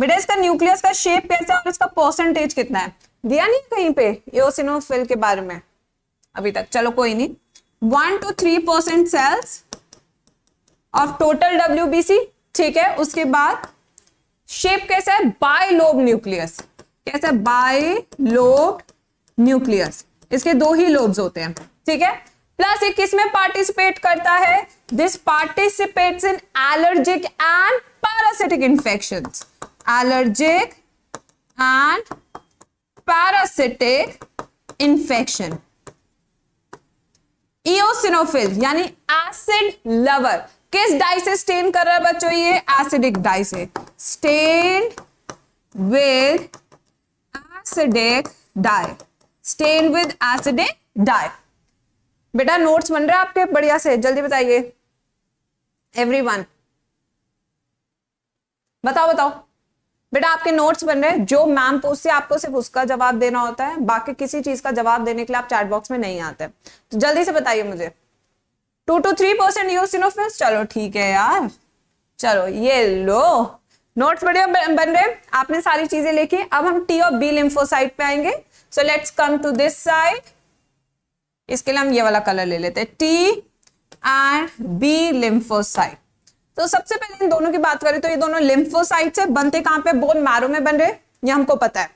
बेटा इसका न्यूक्लियस का शेप कैसा है और इसका परसेंटेज कितना है दिया नहीं कहीं पे एओसिनोफिल के बारे में अभी तक चलो कोई नहीं one two three percent cells of total W ठीक है उसके बाद शेप कैसा है बायलोब न्यूक्लियस कैसा है लोब न्यूक्लियस इसके दो ही लोब्स होते हैं ठीक है प्लस ये किसमें पार्टिसिपेट करता है this participates in allergic and parasitic infections allergic and parasitic infection. Eosinophil यानी एसिड लवर किस डाई से स्टेन कर रहा है बच्चों ये एसिडिक डाई से stain with acidic dye stain with acidic dye बेटा नोट्स बन रहा है आपके बढ़िया से जल्दी बताइए एवरीवन बताओ बताओ बेटा आपके नोट्स बन रहे हैं जो मैम पूछते हैं आपको सिर्फ उसका जवाब देना होता है बाकी किसी चीज का जवाब देने के लिए आप चैट बॉक्स में नहीं आते तो जल्दी से बताइए मुझे two to three percent eosinophils चलो ठीक है यार चलो ये लो नोट्स बढ़िया बन रहे आपने सारी चीजें लिखी अब हम टी और बी लिम्फोसाइट पे आएंगे so let's come to this side इसके लिए हम ये वाला कलर ले लेते हैं टी एंड बी लिम्फोसाइट तो सबसे पहले इन दोनों की बात करें तो ये दोनों लिम्फोसाइट्स है बनते कहां पे बोन मैरो में बन रहे ये हमको पता है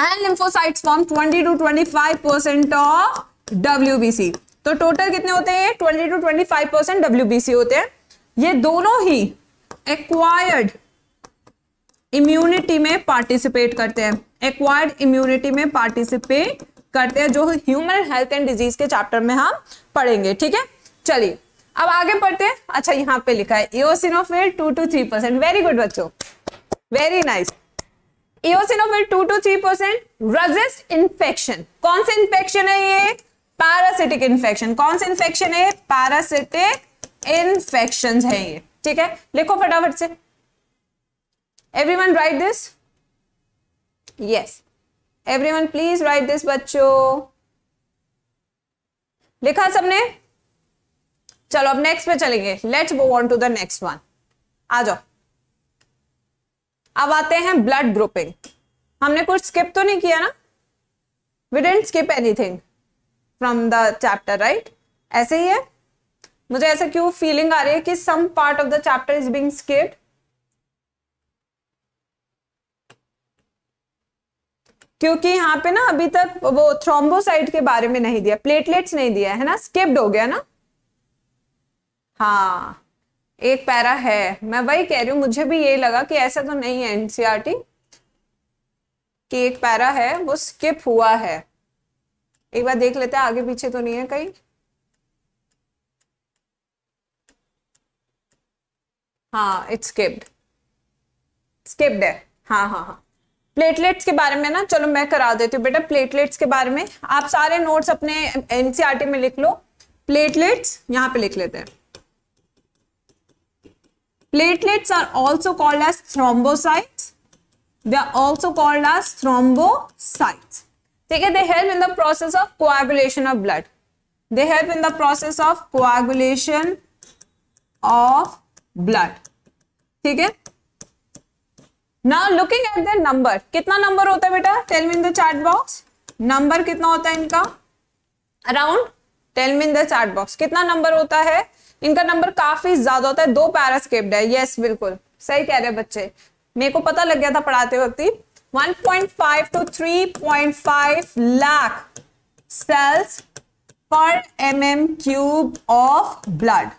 and lymphocytes form 20 to 25 percent of WBC तो टोटल कितने होते हैं ये 20 टू 25 परसेंट डब्ल्यूबीसी होते हैं ये दोनों ही एक्वायर्ड इम्यूनिटी में पार्टिसिपेट करते हैं एक्वायर्ड इम्यूनिटी में पार्टिसिपेट करते हैं जो ह्यूमन हेल्थ एंड डिजीज के चैप्टर में हम पढ़ेंगे ठीक है चलिए अब आगे पढ़ते हैं अच्छा यहाँ पे लिखा है eosinophil two to three percent very good बच्चों very nice eosinophil two to three percent resist infection कौन सा इन्फेक्शन है ये पैरासिटिक इन्फेक्शन कौन सा इन्फेक्शन है पैरासिटिक इन्फेक्शन है ये ठीक है लिखो फटाफट से everyone write this yes everyone please write this बच्चो लिखा सबने चलो अब नेक्स्ट पे चलेंगे let's go on to the next one आ जाओ अब आते हैं ब्लड ग्रुपिंग हमने कुछ स्किप तो नहीं किया ना we didn't skip anything from the chapter right ऐसे ही है मुझे ऐसा क्यों फीलिंग आ रही है कि some part of the chapter is being skipped क्योंकि यहां पे ना अभी तक वो थ्रोम्बोसाइट के बारे में नहीं दिया प्लेटलेट्स नहीं दिया है ना स्किप्ड हो गया ना हाँ एक पैरा है मैं वही कह रही हूँ मुझे भी ये लगा कि ऐसा तो नहीं है टी e कि एक पैरा है वो स्किप हुआ है एक बार देख लेते हैं आगे पीछे तो नहीं है कहीं हाँ इट्स स्किप्ड स्किप्ड है हाँ हाँ हाँ प्लेटलेट्स के बारे में ना चलो मैं करा देती हूँ बेटा प्लेटलेट्स के बारे में आप सारे नोट्स अपने एनसीआरटी e में लिख लो प्लेटलेट्स यहाँ पे लिख लेते हैं Platelets are also called as thrombocytes. They are also called as thrombocytes. ठीक है they help in the process of coagulation of blood. They help in the process of coagulation of blood. ठीक है now looking at the number कितना number होता है बेटा tell me in the chat box number कितना होता है इनका around tell me in the chat box कितना number होता है इनका नंबर काफी ज्यादा होता है दो पैरास्केप्ड है यस बिल्कुल सही कह रहे बच्चे मेरे को पता लग गया था पढ़ाते वक्त ही 1.5 to 3.5 lakh cells per M M cube of blood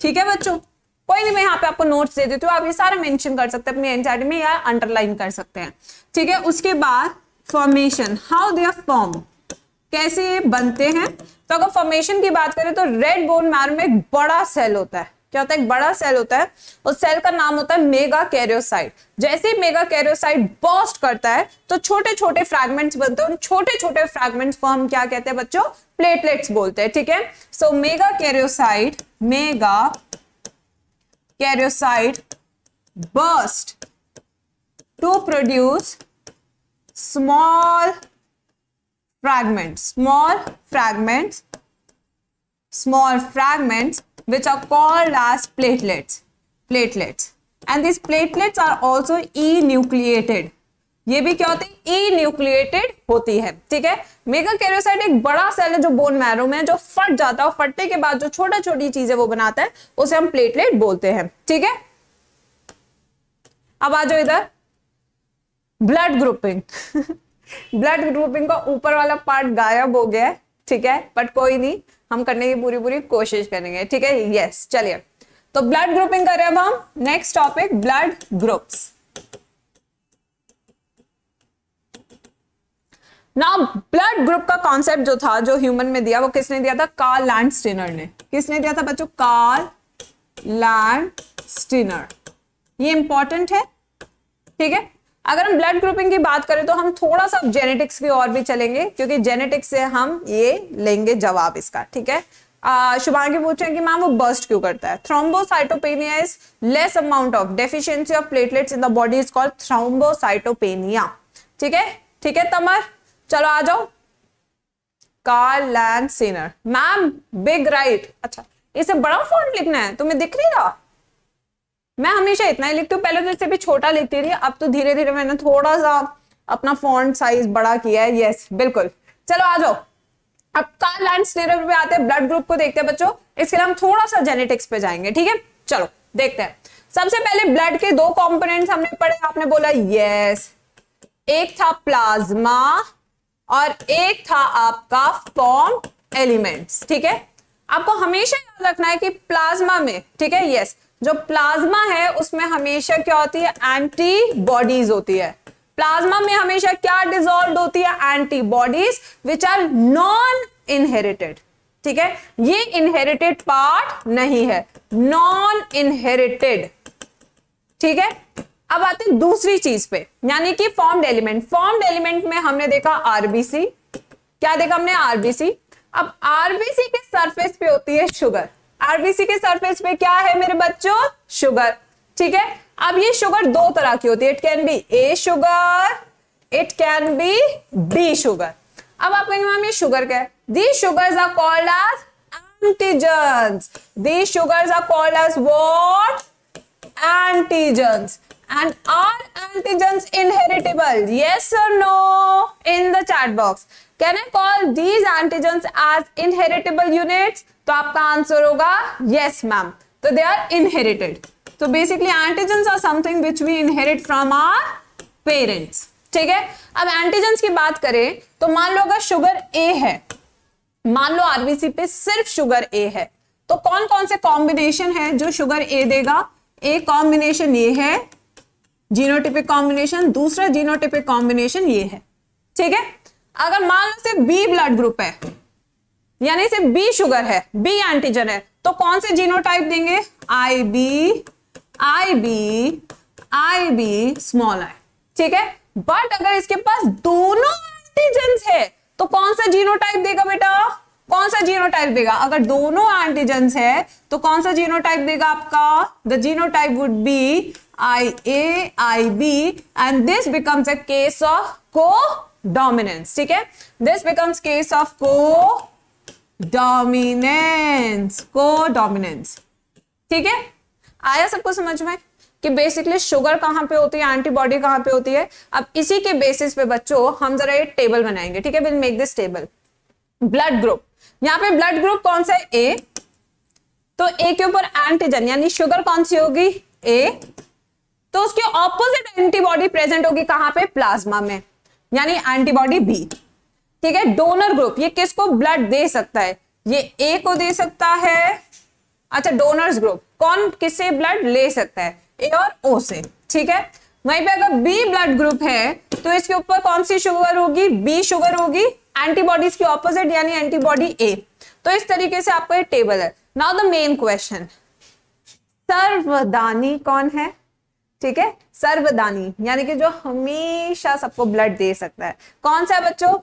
ठीक है बच्चों कोई नहीं मैं यहाँ पे आपको नोट्स दे देती हूँ आप ये सारे मेंशन कर सकते हैं अपनी एनसीआरटी में या अंडरलाइन कर सकते हैं ठीक है उसके बाद formation how they are form कैसे ये बनते हैं तो अगर फॉर्मेशन की बात करें तो रेड बोन मैरो में एक बड़ा सेल होता है क्या होता है एक बड़ा सेल होता है उस सेल का नाम होता है मेगा कैरियोसाइट जैसे ही मेगा कैरियोसाइट बॉस्ट करता है तो छोटे छोटे फ्रैगमेंट्स बनते हैं उन छोटे छोटे फ्रैगमेंट्स को हम क्या कहते हैं बच्चों प्लेटलेट्स बोलते हैं ठीक है so megakaryocyte megakaryocyte burst to produce small fragments small fragments small fragments which are called as platelets platelets and these platelets are also enucleated ये भी क्या होती है ई न्यूक्लिएटेड होती है ठीक है मेगा कैरियोसाइट एक बड़ा सेल है जो बोन मैरो में जो फट जाता है फटने के बाद जो छोटा छोटी चीजें वो बनाता है उसे हम प्लेटलेट बोलते हैं ठीक है अब आ जाओ इधर ब्लड ग्रुपिंग ब्लड ग्रुपिंग का ऊपर वाला पार्ट गायब हो गया है ठीक है बट कोई नहीं हम करने की पूरी पूरी कोशिश करेंगे ठीक है यस चलिए तो ब्लड ग्रुपिंग कर रहे हैं अब हम नेक्स्ट टॉपिक ब्लड ग्रुप्स ना ब्लड ग्रुप का कॉन्सेप्ट जो था जो ह्यूमन में दिया वो किसने दिया था कार्ल लैंड स्टिनर ने किसने दिया था बच्चों कार्ल लैंड स्टिनर ये इंपॉर्टेंट है ठीक है अगर हम ब्लड ग्रुपिंग की बात करें तो हम थोड़ा सा जेनेटिक्स की और भी चलेंगे क्योंकि जेनेटिक्स से हम ये लेंगे जवाब इसका ठीक है शुभांगी पूछ रहे हैं कि मैम वो बर्स्ट क्यों करता है thrombocytopenia is less amount of deficiency of platelets in the body is called thrombocytopenia ठीक है ठीक है तमर चलो आ जाओ कार्ल लैंड सीनर मैम बिग राइट अच्छा इसे बड़ा फॉन्ट लिखना है तुम्हें दिख नहीं रहा मैं हमेशा इतना ही लिखती हूँ पहले तो इससे भी छोटा लिखती थी अब तो धीरे धीरे मैंने थोड़ा सा अपना फोन साइज बड़ा किया है यस बिल्कुल चलो आ जाओ अब कार एंड स्टेरल पे आते हैं ब्लड ग्रुप को देखते हैं बच्चों इसके लिए हम थोड़ा सा जेनेटिक्स पे जाएंगे ठीक है चलो देखते हैं सबसे पहले ब्लड के दो कॉम्पोनेंट हमने पढ़े आपने बोला यस एक था प्लाज्मा और एक था आपका फॉर्म एलिमेंट्स ठीक है आपको हमेशा याद रखना है कि प्लाज्मा में ठीक है यस जो प्लाज्मा है उसमें हमेशा क्या होती है एंटीबॉडीज होती है प्लाज्मा में हमेशा क्या डिजोल्व होती है antibodies which are non inherited ठीक है ये इनहेरिटेड पार्ट नहीं है नॉन इनहेरिटेड ठीक है अब आते हैं दूसरी चीज पे यानी कि फॉर्म्ड एलिमेंट फॉर्म्ड एलिमेंट में हमने देखा आरबीसी क्या देखा हमने आरबीसी अब आरबीसी के सरफेस पे होती है शुगर आरबीसी के सरफेस पे क्या है मेरे बच्चों शुगर ठीक है अब ये शुगर दो तरह की होती है it can be A sugar it can be B sugar अब आप कहेंगे मैम शुगर क्या है the sugar are called as antigen the sugar are called as what antigen and are antigen inheritable yes no in the chat box can I call these antigen as inheritable units तो आपका answer होगा yes ma'am तो they are inherited तो basically antigen are something which we inherit from our parents ठीक है अब antigen की बात करें तो मान लो अगर शुगर ए है मान लो आरबीसी पे सिर्फ शुगर ए है तो कौन कौन से कॉम्बिनेशन है जो शुगर ए देगा ए कॉम्बिनेशन ये है जीनोटिपिक कॉम्बिनेशन दूसरा जीनोटिपिक कॉम्बिनेशन ये है ठीक है अगर मान लो सिर्फ बी ब्लड ग्रुप है यानी सिर्फ बी शुगर है बी एंटीजन है तो कौन से जीनोटाइप देंगे I B I B I B small I ठीक है बट अगर इसके पास दोनों एंटीजन है तो कौन सा जीनोटाइप देगा बेटा कौन सा जीनोटाइप देगा अगर दोनों एंटीजन है तो कौन सा जीनोटाइप देगा आपका the genotype would be I A I B and this becomes a case of codominance ठीक है this becomes case of codominance codominance ठीक है आया सबको समझ में कि बेसिकली शुगर कहां पे होती है एंटीबॉडी कहां पे होती है अब इसी के बेसिस पे बच्चों हम जरा ये टेबल बनाएंगे ठीक है will make this table blood group यहाँ पे ब्लड ग्रुप कौन सा है ए तो ए के ऊपर एंटीजन यानी शुगर कौन सी होगी ए तो उसके ऑपोजिट एंटीबॉडी प्रेजेंट होगी कहां पे प्लाज्मा में यानी एंटीबॉडी बी ठीक है डोनर ग्रुप ये किसको ब्लड दे सकता है ये ए को दे सकता है अच्छा डोनर्स ग्रुप कौन किससे ब्लड ले सकता है ए और ओ से ठीक है वहीं पे अगर बी ब्लड ग्रुप है तो इसके ऊपर कौन सी शुगर होगी बी शुगर होगी एंटीबॉडीज की ऑपोजिट यानी एंटीबॉडी ए तो इस तरीके से आपको ये टेबल है नाउ द मेन क्वेश्चन सर्वदानी कौन है ठीक है सर्वदानी यानी कि जो हमेशा सबको ब्लड दे सकता है कौन सा है बच्चों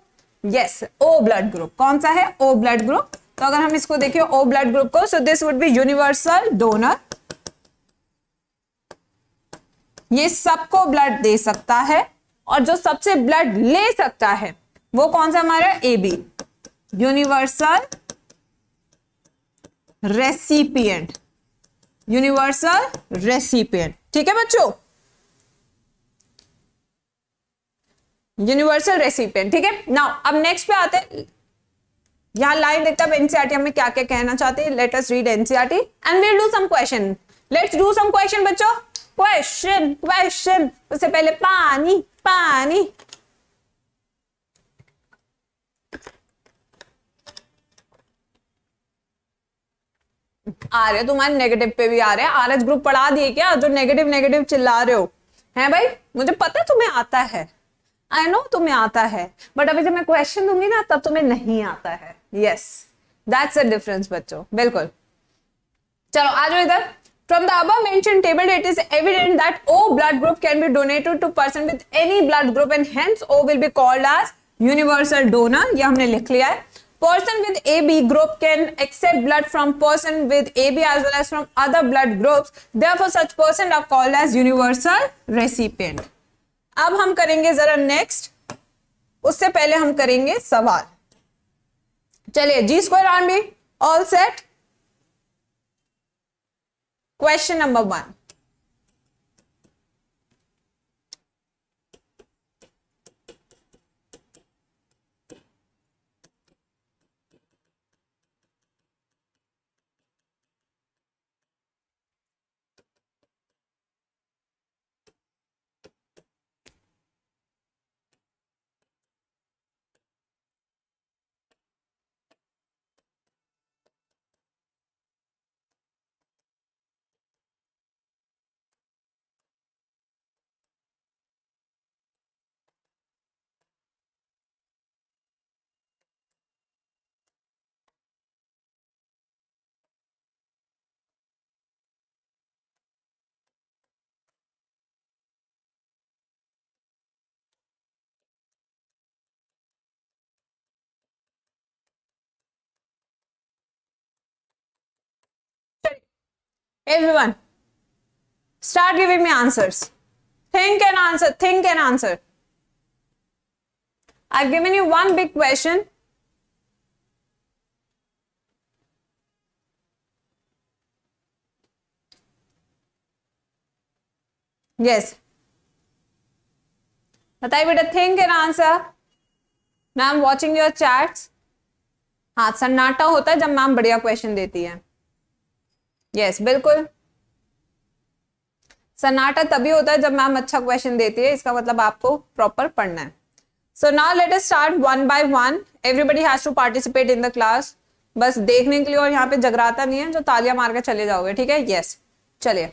यस ओ ब्लड ग्रुप कौन सा है ओ ब्लड ग्रुप तो अगर हम इसको देखें ओ ब्लड ग्रुप को so this would be universal donor ये सबको ब्लड दे सकता है और जो सबसे ब्लड ले सकता है वो कौन सा हमारा A B universal recipient universal recipient ठीक है बच्चों यूनिवर्सल रेसिपिएंट ठीक है नाउ अब नेक्स्ट पे आते हैं यहाँ लाइव देखते हैं एनसीआरटी e हमें क्या क्या कहना चाहते हैं let us read NCERT and will do some question let's do some question बच्चों क्वेश्चन क्वेश्चन उससे पहले पानी पानी आ रहे तुम्हारे नेगेटिव पे भी आ रहे हैं आरएच ग्रुप पढ़ा दिए क्या जो नेगेटिव नेगेटिव चिल्ला रहे हो हैं भाई मुझे पता है तुम्हें आता है आई नो तुम्हें आता है बट अभी जब मैं क्वेश्चन दूंगी ना तब तुम्हें नहीं आता है यस दैट्स अ डिफरेंस बच्चों बिल्कुल चलो आ जाओ इधर From the above mentioned table, it is evident that O blood group can be donated to person with any blood group and hence O will be called as universal donor. ये हमने लिख लिया है Person with AB group can accept blood from person with AB as well as from other blood groups. Therefore, such person are called as universal recipient. अब हम करेंगे जरा next उससे पहले हम करेंगे सवाल चलिए जी square are all set question number one everyone start giving me answers think an answer think an answer I given you one big question yes बताइए बेटा think an answer ma'am watching your chats हाँ सन्नाटा होता है जब ma'am बढ़िया question देती है yes, बिल्कुल सन्नाटा तभी होता है जब मैम अच्छा क्वेश्चन देती है इसका मतलब आपको प्रॉपर पढ़ना है so now let us start one by one everybody has to participate in the class बस देखने के लिए और यहाँ पे जगराता नहीं है जो तालियां मार के चले जाओगे ठीक है यस चलिए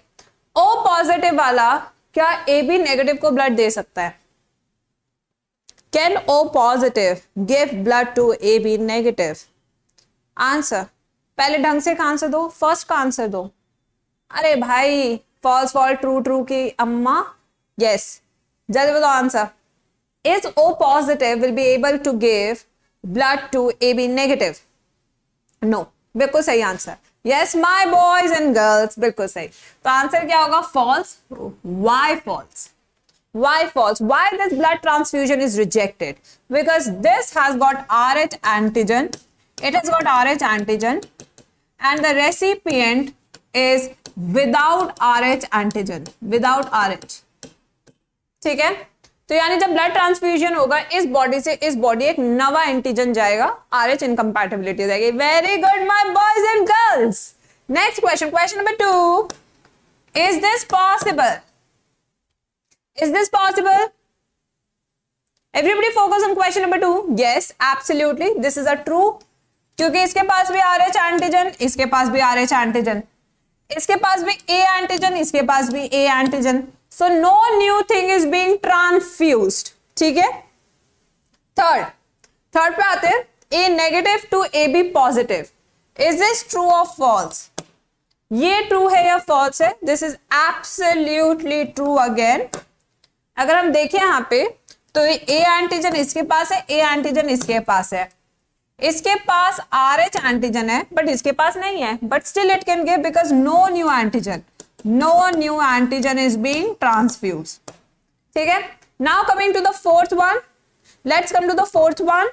ओ पॉजिटिव वाला क्या ए बी नेगेटिव को ब्लड दे सकता है can O positive give blood to A B negative answer पहले ढंग से का आंसर दो फर्स्ट का आंसर दो अरे भाई फॉल्स फॉल ट्रू ट्रू की अम्मा यस जल्दी बताओ answer is O positive will be able to give blood to A B negative no बिल्कुल सही answer yes my boys and girls बिल्कुल सही तो आंसर क्या होगा false why false why false why this blood transfusion is rejected because this has got rh antigen It has got Rh antigen and the recipient is without Rh antigen, without Rh. ठीक है तो यानी जब blood transfusion होगा इस body से इस body एक नवा एंटीजन जाएगा Rh incompatibility जाएगी very good my boys and girls next question question number two is this possible is this possible Everybody focus on question number two. Yes, absolutely. This is a true क्योंकि इसके पास भी are H antigen इसके पास भी are H antigen इसके पास भी ए एंटीजन इसके पास भी A antigen so no new thing is being transfused ठीक है थर्ड थर्ड पे आते हैं A negative to A B positive is this true और फॉल्स ये ट्रू है या फॉल्स है this is absolutely true again अगर हम देखें यहां पे तो ए एंटीजन इसके पास है ए एंटीजन इसके पास है इसके पास आर एच एंटीजन है बट इसके पास नहीं है but still it can give because no new antigen no new antigen is been transfuse ठीक है now coming to the fourth one let's come to the fourth one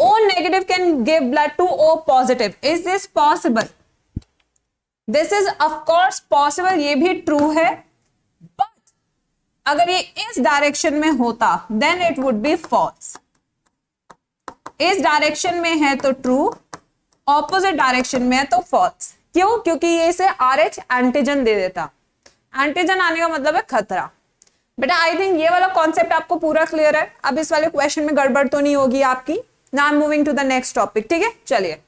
O negative can give blood to O positive is this possible this is of possible ये भी true है. But अगर ये इस direction में होता, then it would be false इस direction में है तो ट्रू ऑपोजिट डायरेक्शन में है तो फॉल्स क्यों क्योंकि ये इसे आर एच एंटीजन दे देता एंटीजन आने का मतलब है खतरा बेटा आई थिंक ये वाला कॉन्सेप्ट आपको पूरा क्लियर है अब इस वाले क्वेश्चन में गड़बड़ तो नहीं होगी आपकी am moving to the next topic ठीक है चलिए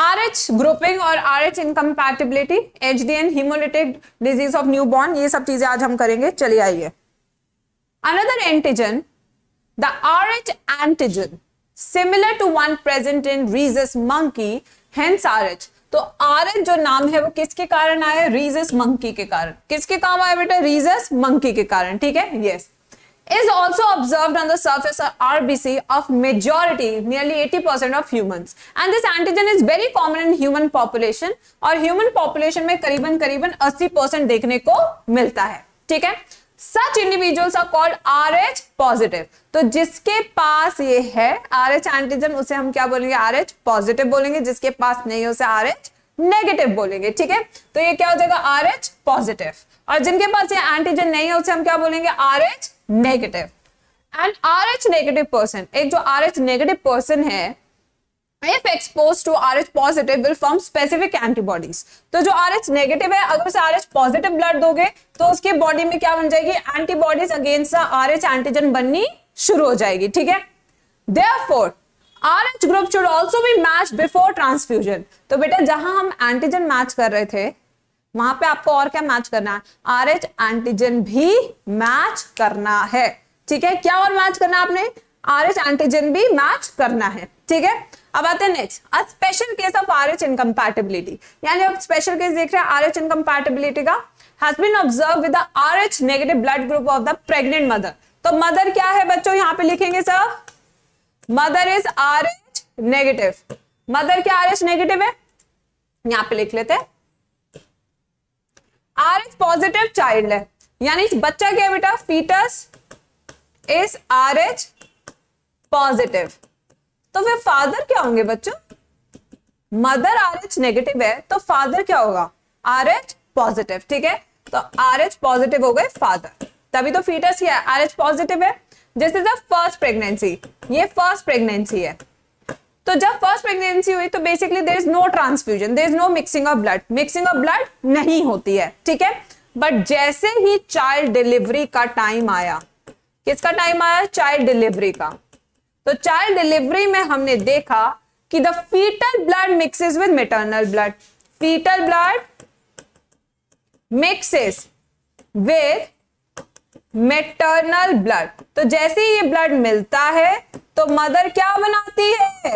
आर एच ग्रुपिंग और R H incompatibility H D N haemolytic disease of newborn ये सब चीजें आज हम करेंगे चलिए आइए another antigen the rh antigen similar to one present in rhesus monkey hence rh तो आरएच जो नाम है वो किसके कारण आया रीजस मंकी के कारण किसके काम आए बेटा रीजस मंकी के कारण ठीक है yes is also observe on the surface RBC of majority nearly 80 percent of humans and this antigen is very common in human population और ह्यूमन पॉपुलेशन में करीबन करीबन अस्सी परसेंट देखने को मिलता है ठीक है such individuals are called RH positive तो जिसके पास ये है आरएच एंटीजन उसे हम क्या बोलेंगे आरएच पॉजिटिव बोलेंगे जिसके पास नहीं है उसे आर नेगेटिव बोलेंगे ठीक है तो ये क्या हो जाएगा आर पॉजिटिव और जिनके पास ये एंटीजन नहीं है उसे हम क्या बोलेंगे R negative and R H negative person एक जो आर एच नेगेटिव पर्सन है if expose to R H positive will form specific antibodies तो जो आर एच नेगेटिव है अगर उसे आर एच पॉजिटिव ब्लड दोगे तो उसके बॉडी में क्या बन जाएगी antibodies against R H antigen बननी शुरू हो जाएगी ठीक है therefore RH group should also be match before transfusion तो बेटा जहां हम एंटीजन मैच कर रहे थे वहां पे आपको और क्या मैच करना है आरएच एंटीजन भी मैच करना है ठीक है क्या और मैच करना आपने एच एंटीजन भी मैच करना है ठीक है अब आते हैं next a special case of R H incompatibility यानी आप स्पेशल केस देख रहे हैं आर एच इनकम्पैटिबिलिटी का has been observe with R H negative blood group of the pregnant mother तो मदर क्या है बच्चों यहाँ पे लिखेंगे sir mother is R H negative mother क्या आर एच नेगेटिव है यहाँ पे लिख लेते हैं आर एच पॉजिटिव चाइल्ड है यानी बच्चा क्या बेटा foetus is R H positive तो फिर फादर क्या होंगे बच्चों मदर आर एच नेगेटिव है तो फादर क्या होगा आर एच पॉजिटिव ठीक है तो आर एच पॉजिटिव हो गए फादर तभी तो फीटस क्या आर एच पॉजिटिव है जैसे जब फर्स्ट प्रेगनेंसी ये फर्स्ट प्रेगनेंसी है तो जब फर्स्ट प्रेगनेंसी हुई तो basically there is no transfusion there is no mixing of blood mixing of blood नहीं होती है ठीक है बट जैसे ही चाइल्ड डिलीवरी का टाइम आया किसका टाइम आया चाइल्ड डिलीवरी का तो चाइल्ड डिलीवरी में हमने देखा कि the fetal blood mixes with maternal blood fetal blood mixes with maternal blood तो जैसे ही ये ब्लड मिलता है तो मदर क्या बनाती है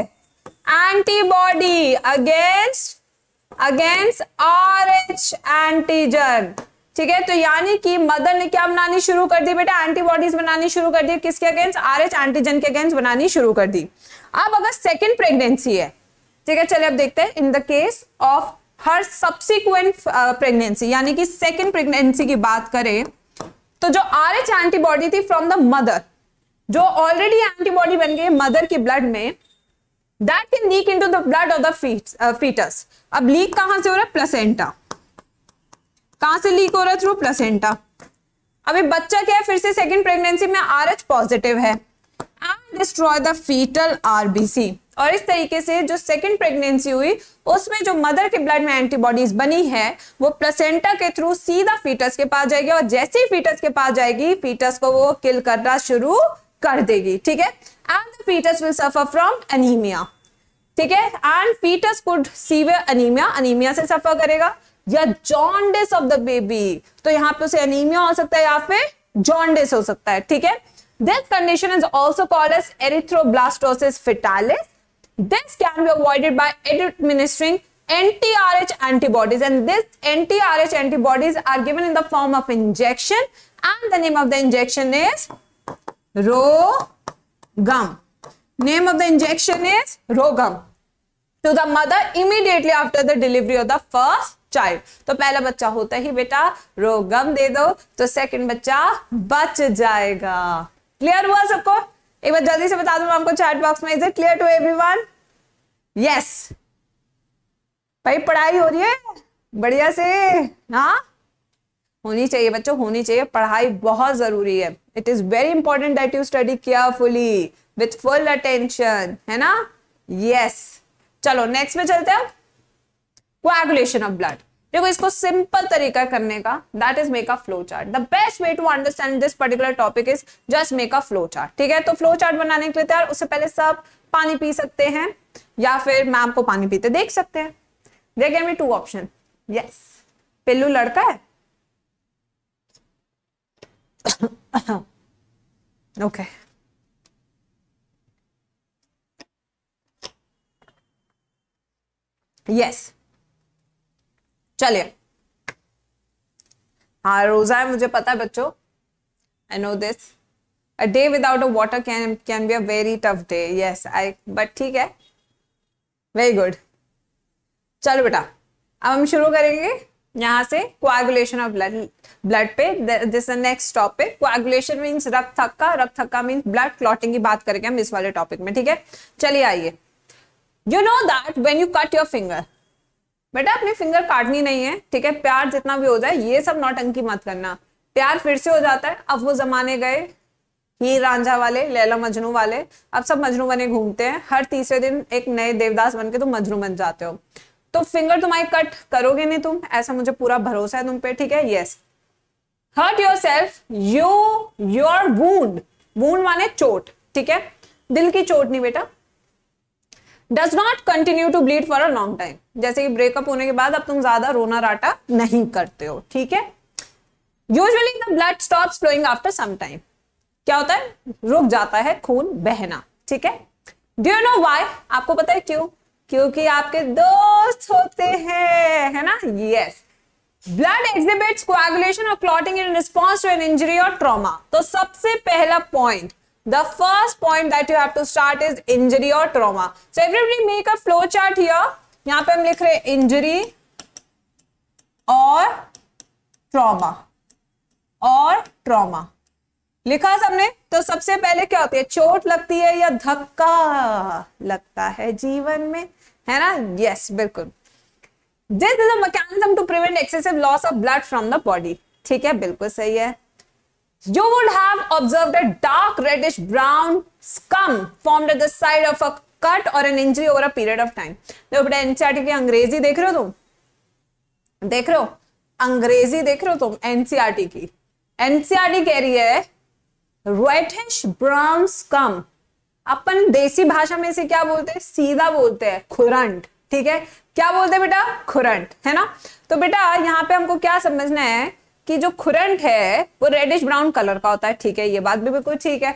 antibody against against R H antigen ठीक है तो यानी कि मदर ने क्या बनानी शुरू कर दी बेटा एंटीबॉडीज बनानी शुरू कर दी किसके अगेंस्ट एच एंटीजन के अगेंस्ट बनानी शुरू कर दी अब अगर सेकेंड प्रेगनेंसी है ठीक है चले अब देखते हैं in the case of her subsequent pregnancy यानी कि सेकेंड प्रेगनेंसी की बात करें तो जो आर एच एंटीबॉडी थी फ्रॉम द मदर जो ऑलरेडी एंटीबॉडी बन गई मदर के ब्लड में that can leak into the blood of the fetus अब लीक कहां से हो रहा है प्लेसेंटा कहां से लीक हो रहा है थ्रू प्लेसेंटा अभी बच्चा क्या है फिर से सेकंड प्रेगनेंसी में आरएच पॉजिटिव है and destroy the fetal RBC और इस तरीके से जो सेकंड प्रेगनेंसी हुई उसमें जो मदर के ब्लड में एंटीबॉडीज बनी है वो प्लेसेंटा के थ्रू सीधा फीटस के पास जाएगी और जैसे ही फीटस के पास जाएगी फीटस को वो किल करना शुरू कर देगी ठीक है and the fetus will suffer from anaemia ठीक है and fetus could severe anaemia anaemia से सफर करेगा या जॉन्डिस ऑफ द बेबी तो यहाँ पे उसे एनीमिया हो सकता है या फिर जॉन्डिस हो सकता है ठीक है this condition is also erythroblastosis fetalis. Erythroblastosis fetalis this can be avoided by administering NTRH rh antibodies and this NTRH rh antibodies are given in the form of injection and the name of the injection is Rogam. Name of the injection is Rogam. to the mother immediately after the delivery of the first child तो पहला बच्चा होता ही बेटा रोगम दे दो तो second बच्चा बच जाएगा क्लियर हुआ सबको एक बार जल्दी से बता दूंगा आपको चैट बॉक्स में is it clear to everyone yes भाई पढ़ाई हो रही है बढ़िया से हाँ होनी चाहिए बच्चों होनी चाहिए पढ़ाई बहुत जरूरी है it is very important that you study carefully with full attention है ना यस yes. चलो नेक्स्ट में चलते हैं कोएगुलेशन ऑफ ब्लड देखो इसको सिंपल तरीका करने का that is make a flow chart the best way to understand this particular topic is just make a flow chart ठीक है तो फ्लो चार्ट बनाने के लिए तैयार उससे पहले सब पानी पी सकते हैं या फिर मैम को पानी पीते देख सकते हैं देखे कैन टू ऑप्शन यस पिल्लू लड़का है ओके okay. Yes yes. चलिए हाँ रोजा है मुझे पता है बच्चों I know this a day without a water can can be a very tough day yes I but ठीक है वेरी गुड चलो बेटा अब हम शुरू करेंगे यहां से क्वागुलेशन ऑफ ब्लड ब्लड पे this next topic coagulation means रक्त थक्का रक्त थक्का मीन्स ब्लड क्लॉटिंग की बात करेंगे हम इस वाले टॉपिक में ठीक है चलिए आइए you know that when you cut your finger बेटा अपनी फिंगर काटनी नहीं है ठीक है प्यार जितना भी हो जाए ये सब नौटंकी मत करना प्यार फिर से हो जाता है अब वो जमाने गए ही रांझा वाले लैला मजनू वाले अब सब मजनू बने घूमते हैं हर तीसरे दिन एक नए देवदास बन के तुम मजनू बन जाते हो तो फिंगर तुम्हारी कट करोगे नहीं तुम ऐसा मुझे पूरा भरोसा है तुम पे ठीक है yes hurt yourself you your wound wound माने चोट ठीक है दिल की चोट नहीं बेटा does not continue to bleed for a long time जैसे कि ब्रेकअप होने के बाद अब तुम ज्यादा रोना राटा नहीं करते हो ठीक है usually the blood stop flowing after some time क्या होता है रुक जाता है खून बहना ठीक है डू यू नो वाई आपको पता है क्यों क्योंकि आपके दोस्त होते हैं है ना यस ब्लड एग्जिबिट्स कोएगुलेशन और clotting in response to an injury और ट्रॉमा तो सबसे पहला point the first point that you have to start is injury or trauma so everybody make a flow chart here yahan pe hum likh rahe injury or trauma और trauma लिखा सबने तो सबसे पहले क्या होती है चोट लगती है या धक्का लगता है जीवन में है ना यस बिल्कुल this is a mechanism to prevent excessive loss of blood from the body ठीक है बिल्कुल सही है you would have observed a dark reddish brown scum formed at the side of a cut or an injury over a period of time. देखो बेटा NCERT e की अंग्रेजी देख रहे हो तुम देख रहे हो अंग्रेजी देख रहे हो तुम एनसीआरटी e की एनसीआरटी e कह रही है रेडिश ब्राउन स्कम अपन देसी भाषा में से क्या बोलते हैं सीधा बोलते हैं खुरंट ठीक है क्या बोलते हैं बेटा खुरंट है ना तो बेटा यहाँ पे हमको क्या समझना है कि जो खुरंट है वो रेडिश ब्राउन कलर का होता है ठीक है ये बात भी बिल्कुल ठीक है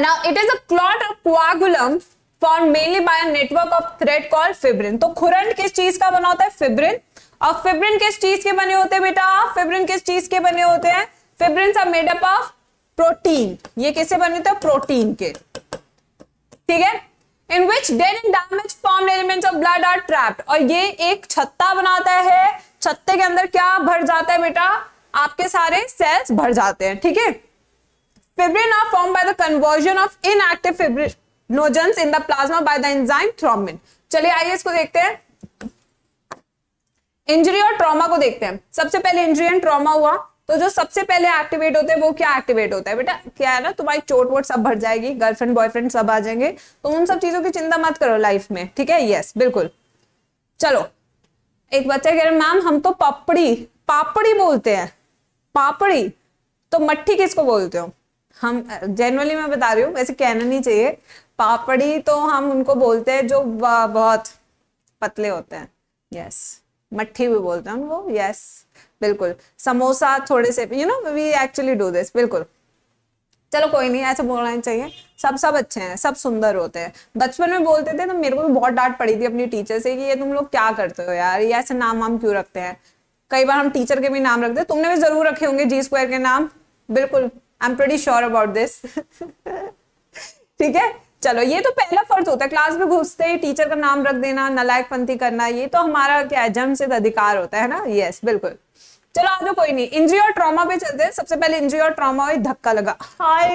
now it is a clot of coagulum form mainly by network of thread call fibrin तो खुरंट किस चीज का बना होता है फिब्रिन और फिब्रिन किस चीज के बने होते हैं बेटा फिब्रिन किस चीज के बने होते हैं fibrin are made up of protein ये किससे बने होते हैं प्रोटीन के ठीक है In which dead and damaged formed elements of blood are trapped. और ये एक छत्ता बनाता है छत्ते के अंदर क्या भर जाता है बेटा आपके सारे सेल्स भर जाते हैं ठीक है fibrin are form by the conversion of inactive fibrinogen in the plasma by the enzyme thrombin चलिए आइए इसको देखते हैं इंजरी और ट्रॉमा को देखते हैं सबसे पहले इंजरी एंड ट्रॉमा हुआ तो जो सबसे पहले एक्टिवेट होते हैं वो क्या एक्टिवेट होता है बेटा क्या है ना तुम्हारी चोट वोट सब भर जाएगी गर्लफ्रेंड बॉयफ्रेंड सब आ जाएंगे तो उन सब चीजों की चिंता मत करो लाइफ में ठीक है यस बिल्कुल चलो एक बच्चा कह रहे मैम हम तो पापड़ी पापड़ी बोलते हैं पापड़ी तो मट्ठी किसको बोलते हो हम जनरली मैं बता रही हूँ वैसे कहना नहीं चाहिए पापड़ी तो हम उनको बोलते हैं जो बहुत पतले होते हैं यस मट्ठी भी बोलते हैं उनको यस बिल्कुल समोसा थोड़े से you know we actually do this बिल्कुल चलो कोई नहीं ऐसा बोलना ही चाहिए सब सब अच्छे हैं सब सुंदर होते हैं बचपन में बोलते थे तो मेरे को भी बहुत डांट पड़ी थी अपनी टीचर से कि ये तुम लोग क्या करते हो यार ये ऐसे नाम वाम क्यों रखते हैं कई बार हम टीचर के भी नाम रखते हैं तुमने भी जरूर रखे होंगे जी स्क्वायर के नाम बिल्कुल I am pretty sure about this ठीक है चलो ये तो पहला फर्ज होता है क्लास में घुसते ही टीचर का नाम रख देना नलायक पंथी करना ये तो हमारा क्या है जन्म से अधिकार होता है ना यस बिल्कुल चलो आज तो कोई नहीं इंजरी और ट्रॉमा पे चलते हैं सबसे पहले इंजरी और ट्रॉमा हुई धक्का लगा हाय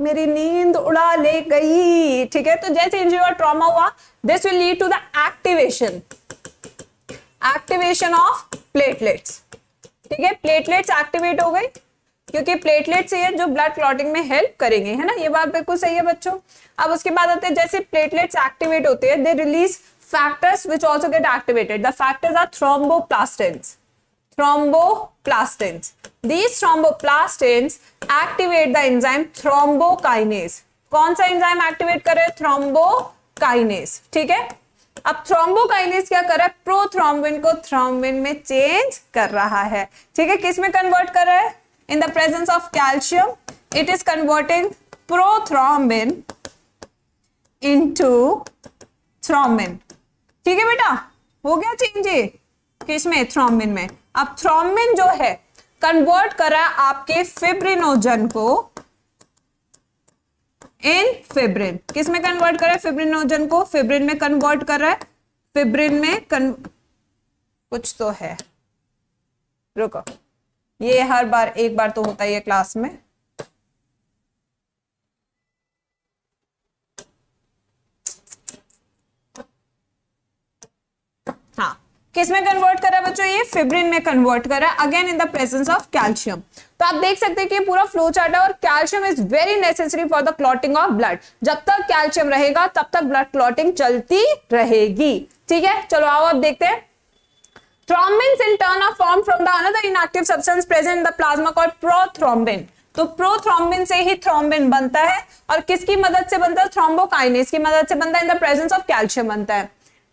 मेरी नींद उड़ा ले गई ठीक है तो जैसे इंजरी और ट्रॉमा हुआ this will lead to the activation activation of platelets ठीक है प्लेटलेट्स एक्टिवेट हो गई क्योंकि प्लेटलेट्स ये जो ब्लड क्लॉटिंग में हेल्प करेंगे है ना ये बात बिल्कुल सही है बच्चों अब उसके बाद आते हैं जैसे प्लेटलेट्स एक्टिवेट होते हैं they release factors which also get activated the factors are thromboplastins thromboplastins. These thromboplastins activate the enzyme thrombokinase. कौन सा एंजाइम एक्टिवेट कर करे थ्रोम्बोकाइनेस ठीक है अब थ्रोम्बोकाइनेस क्या कर रहा है प्रोथ्रोम्बिन को थ्रोम्बिन में चेंज कर रहा है ठीक है किस में कन्वर्ट कर रहा है in the presence of calcium it is converting prothrombin into thrombin ठीक है बेटा हो गया चेंज ये किसमें थ्रोम्बिन में अब थ्रोम्बिन जो है कन्वर्ट करा आपके फिब्रिनोजन को इन फिब्रिन किस में कन्वर्ट करा है फिब्रिनोजन को फिब्रिन में कन्वर्ट कर रहा है फिब्रिन में कन... कुछ तो है रुको ये हर बार एक बार तो होता ही है क्लास में किस में कन्वर्ट है बच्चों ये फिब्रिन में कन्वर्ट है again in the presence of calcium तो आप देख सकते हैं कि पूरा फ्लो चार्ट है और calcium is very necessary for the clotting of blood जब तक कैल्शियम रहेगा तब तक ब्लड क्लॉटिंग चलती रहेगी ठीक है चलो आओ आप देखते हैं thrombins in turn of form from the another inactive substance present in the plasma called prothrombin तो प्रोथ्रोम्बिन से ही थ्रोम्बिन बनता है और किसकी मदद से बनता है थ्रोम्बोकाइनेस की मदद से बनता है in the presence of calcium बनता है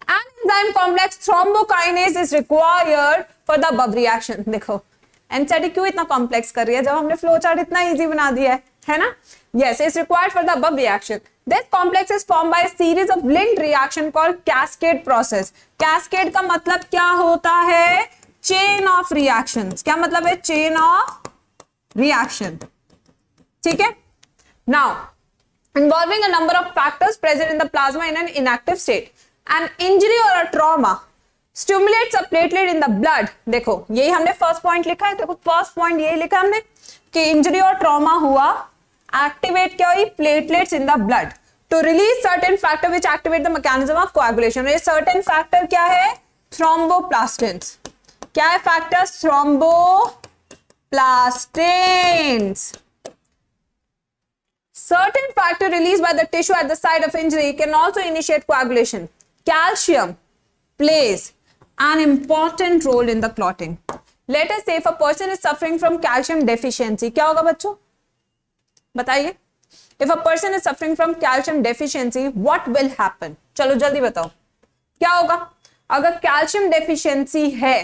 An enzyme complex thrombokinase is required for the above reaction. देखो एनसीईआरटी क्यों इतना कॉम्प्लेक्स कर रही है जब हमने फ्लो चार्ट इतना इजी बना दिया है है ना yes is required for the above reaction this complex is formed by a series of linked reaction called cascade process cascade का मतलब क्या होता है chain of reactions क्या मतलब है chain of reaction ठीक है now involving a number of factors present in the plasma in an inactive state an injury और a trauma stimulates a platelet in the blood देखो यही हमने फर्स्ट पॉइंट लिखा है देखो फर्स्ट पॉइंट यही लिखा हमने कि इंजरी और ट्रॉमा हुआ एक्टिवेट क्या हुई platelets in the blood to release certain factor which activate the mechanism of coagulation ये सर्टेन फैक्टर क्या है थ्रोम्बोप्लास्टिन क्या है factor thromboplastin certain factor released by the tissue at the site of injury can also initiate coagulation calcium plays an important role in the clotting. Let us say if a person is suffering from calcium deficiency, क्या होगा बच्चों? If a person is suffering from calcium deficiency, what will happen? चलो जल्दी बताओ. क्या होगा? अगर calcium deficiency है,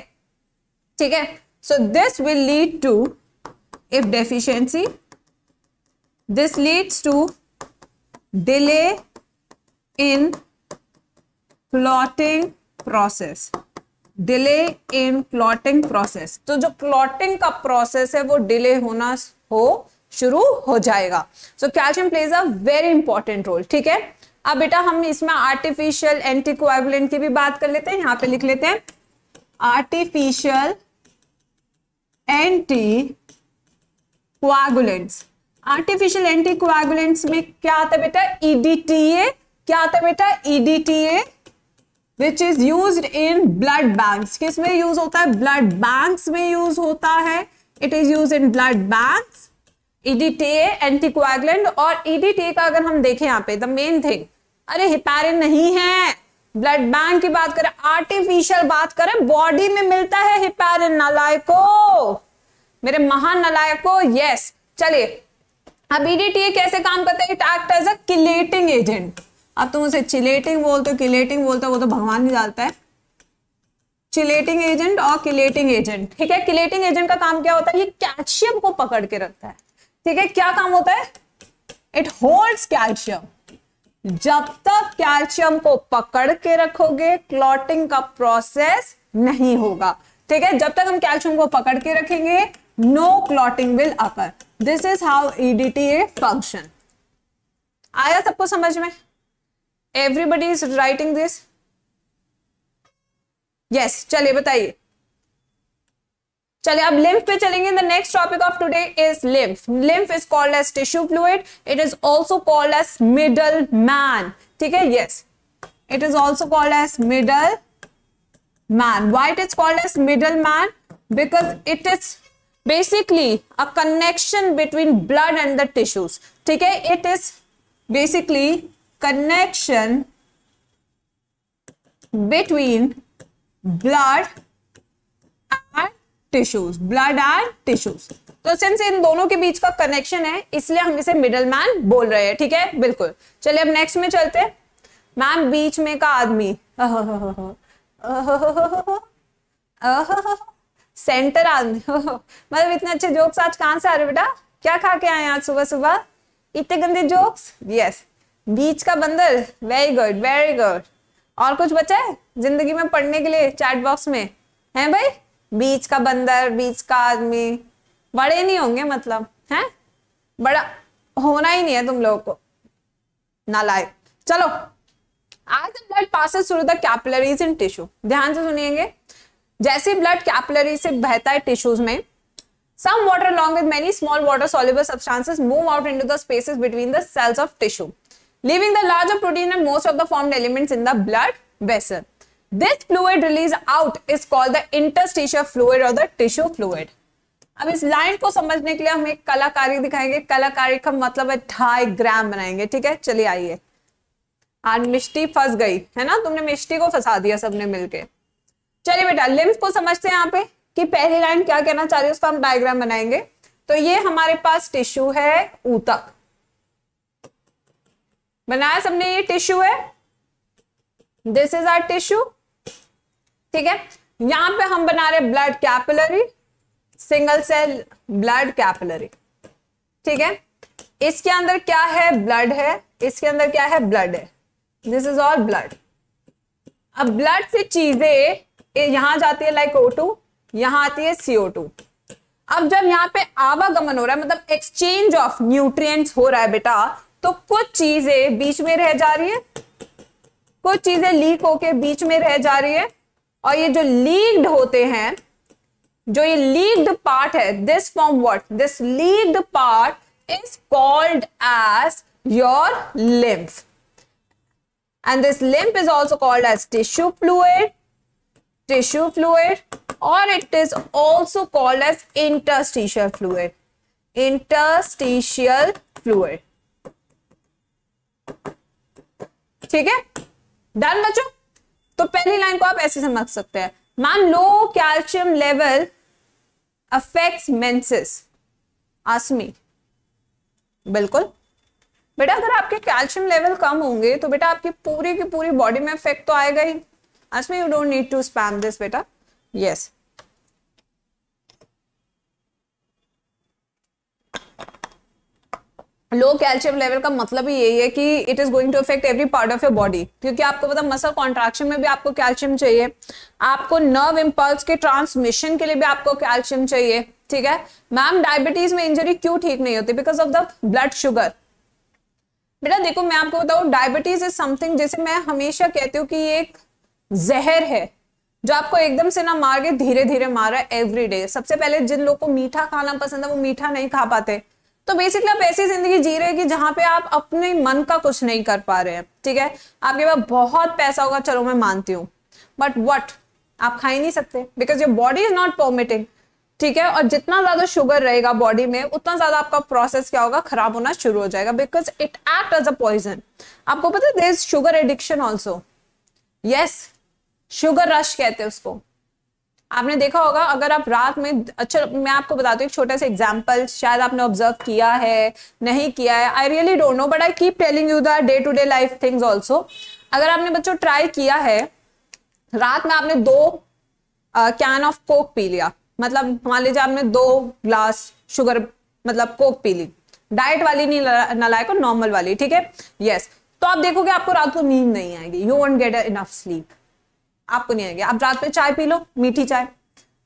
ठीक है? So this will lead to, if deficiency, this leads to delay in clotting process delay in clotting process तो जो प्लॉटिंग का प्रोसेस है वो डिले होना हो शुरू हो जाएगा so calcium plays a very important role ठीक है अब बेटा हम इसमें आर्टिफिशियल एंटीकोएगुलेंट की भी बात कर लेते हैं यहां पे लिख लेते हैं artificial anticoagulants artificial anticoagulants में क्या आता है बेटा ईडीटीए e क्या आता है बेटा EDTA e which is use in blood banks किस में यूज होता है ब्लड बैंक्स में यूज होता है it is use in blood banks EDTA anticoagulant और ईडीटीए e का अगर हम देखें यहाँ पे द मेन थिंग अरे हिपेरिन नहीं है ब्लड बैंक की बात करें आर्टिफिशियल बात करें बॉडी में मिलता है हिपेरिन नलायको मेरे महान नलायको यस चलिए अब ईडीटीए e कैसे काम करता है it act as a chelating agent अब तुम उसे चिलेटिंग बोलते हो किलेटिंग बोलते हो वो तो भगवान ही डालता है चिलेटिंग एजेंट और किलेटिंग एजेंट ठीक है किलेटिंग एजेंट का काम क्या होता है ये कैल्शियम को पकड़ के रखता है ठीक है क्या काम होता है इट होल्ड्स कैल्शियम जब तक कैल्शियम को पकड़ के रखोगे क्लॉटिंग का प्रोसेस नहीं होगा ठीक है जब तक हम कैल्शियम को पकड़ के रखेंगे no clotting will occur this is how EDTA function आया सबको समझ में everybody is writing this yes चलिए बताइए चलिए अब लिम्फ पे चलेंगे the next topic of today is lymph lymph is called as tissue fluid it is also called as middle man ठीक है yes it is also called as middle man why it is called as middle man because it is basically a connection between blood and the tissues ठीक है it is basically connection between blood and tissues blood and tissues तो since इन दोनों के बीच का connection है इसलिए हम इसे मिडल मैन बोल रहे हैं ठीक है बिल्कुल चलिए अब नेक्स्ट में चलते मैम बीच में का आदमी सेंटर आदमी मतलब इतने अच्छे जोक्स आज कहां से आ रहे बेटा क्या खा के आए आज सुबह सुबह इतने गंदे जोक्स यस बीच का बंदर वेरी गुड वेरी गुड और कुछ बचा है जिंदगी में पढ़ने के लिए चैट बॉक्स में है भाई बीच का बंदर बीच का आदमी बड़े नहीं होंगे मतलब है बड़ा होना ही नहीं है तुम लोगों को लाए चलो आज blood passes through the capillaries in tissue ध्यान से सुनिएगे जैसे ब्लड कैपिलरी से बहता है टिश्यूज में some water long with many small soluble soluble substances move out into the spaces between the cells of tissue leaving the larger protein and most of the formed elements in the blood vessel. This fluid released out is called the interstitial fluid or the tissue fluid. अब इस line को समझने के लिए हम एक कलाकारी दिखाएंगे कलाकारी का मतलब है ढाई ग्राम बनाएंगे ठीक है चलिए आइए आज मिष्टी फंस गई है ना तुमने मिष्टी को फंसा दिया सबने मिलके चलिए बेटा लिम्फ को समझते हैं यहाँ पे कि पहली लाइन क्या कहना चाह रही है उसका हम डायग्राम बनाएंगे तो ये हमारे पास टिश्यू है ऊतक बनाया सबने ये टिश्यू है दिस इज आर टिश्यू ठीक है यहां पे हम बना रहे blood capillary single cell blood capillary ठीक है इसके अंदर क्या है ब्लड है इसके अंदर क्या है ब्लड है दिस इज ऑल ब्लड अब ब्लड से चीजें यहां जाती है लाइक ओ टू यहां आती है सीओ टू अब जब यहां पे आवागमन हो रहा है मतलब एक्सचेंज ऑफ न्यूट्रिएंट्स हो रहा है बेटा तो कुछ चीजें बीच में रह जा रही है कुछ चीजें लीक होके बीच में रह जा रही है और ये जो लीक्ड होते हैं जो ये लीक्ड पार्ट है this form what this leaked part is called as your lymph and this lymph is also called as tissue fluid tissue fluid और it is also called as interstitial fluid interstitial fluid ठीक है done बच्चों तो पहली line को आप ऐसे समझ सकते हैं ma'am low calcium level affect menses Aasmi बिल्कुल बेटा अगर आपके कैल्शियम लेवल कम होंगे तो बेटा आपकी पूरी की पूरी बॉडी में इफेक्ट तो आएगा ही Aasmi you don't need to spam this बेटा yes yes. Low calcium level का मतलब ही यही है कि it is going to affect every part of your body क्योंकि आपको पता मसल कॉन्ट्रैक्शन में भी आपको कैल्शियम चाहिए आपको नर्व इम्पल्स के ट्रांसमिशन के लिए भी आपको कैल्शियम चाहिए ठीक है मैम डायबिटीज में इंजरी क्यों ठीक नहीं होती because of the blood sugar बेटा देखो मैं आपको बताऊं डायबिटीज इज समथिंग जैसे मैं हमेशा कहती हूँ कि ये एक जहर है जो आपको एकदम से ना मार के धीरे धीरे मारा एवरी डे सबसे पहले जिन लोग को मीठा खाना पसंद है वो मीठा नहीं खा पाते तो बेसिकली आप ऐसी जिंदगी जी रहे हैं कि जहां पे आप अपने मन का कुछ नहीं कर पा रहे हैं ठीक है आपके पास बहुत पैसा होगा चलो मैं मानती हूँ बट वट आप खा ही नहीं सकते because your body is not permitting ठीक है और जितना ज्यादा शुगर रहेगा बॉडी में उतना ज्यादा आपका प्रोसेस क्या होगा खराब होना शुरू हो जाएगा because it act as a poison आपको पता है there is sugar addiction also yes sugar rush कहते हैं उसको आपने देखा होगा अगर आप रात में अच्छा मैं आपको बताती हूँ एक छोटा सा एग्जाम्पल शायद आपने ऑब्जर्व किया है नहीं किया है I really don't know but I keep telling you the day to day life things also अगर आपने बच्चों ट्राई किया है रात में आपने दो कैन ऑफ कोक पी लिया मतलब मान लीजिए आपने दो ग्लास शुगर मतलब कोक पी ली डाइट वाली नहीं नलायक और नॉर्मल वाली ठीक है यस तो आप देखोगे आपको रात को नींद नहीं आएगी you won't get enough sleep आपको नहीं आएगी आप रात में चाय पी लो मीठी चाय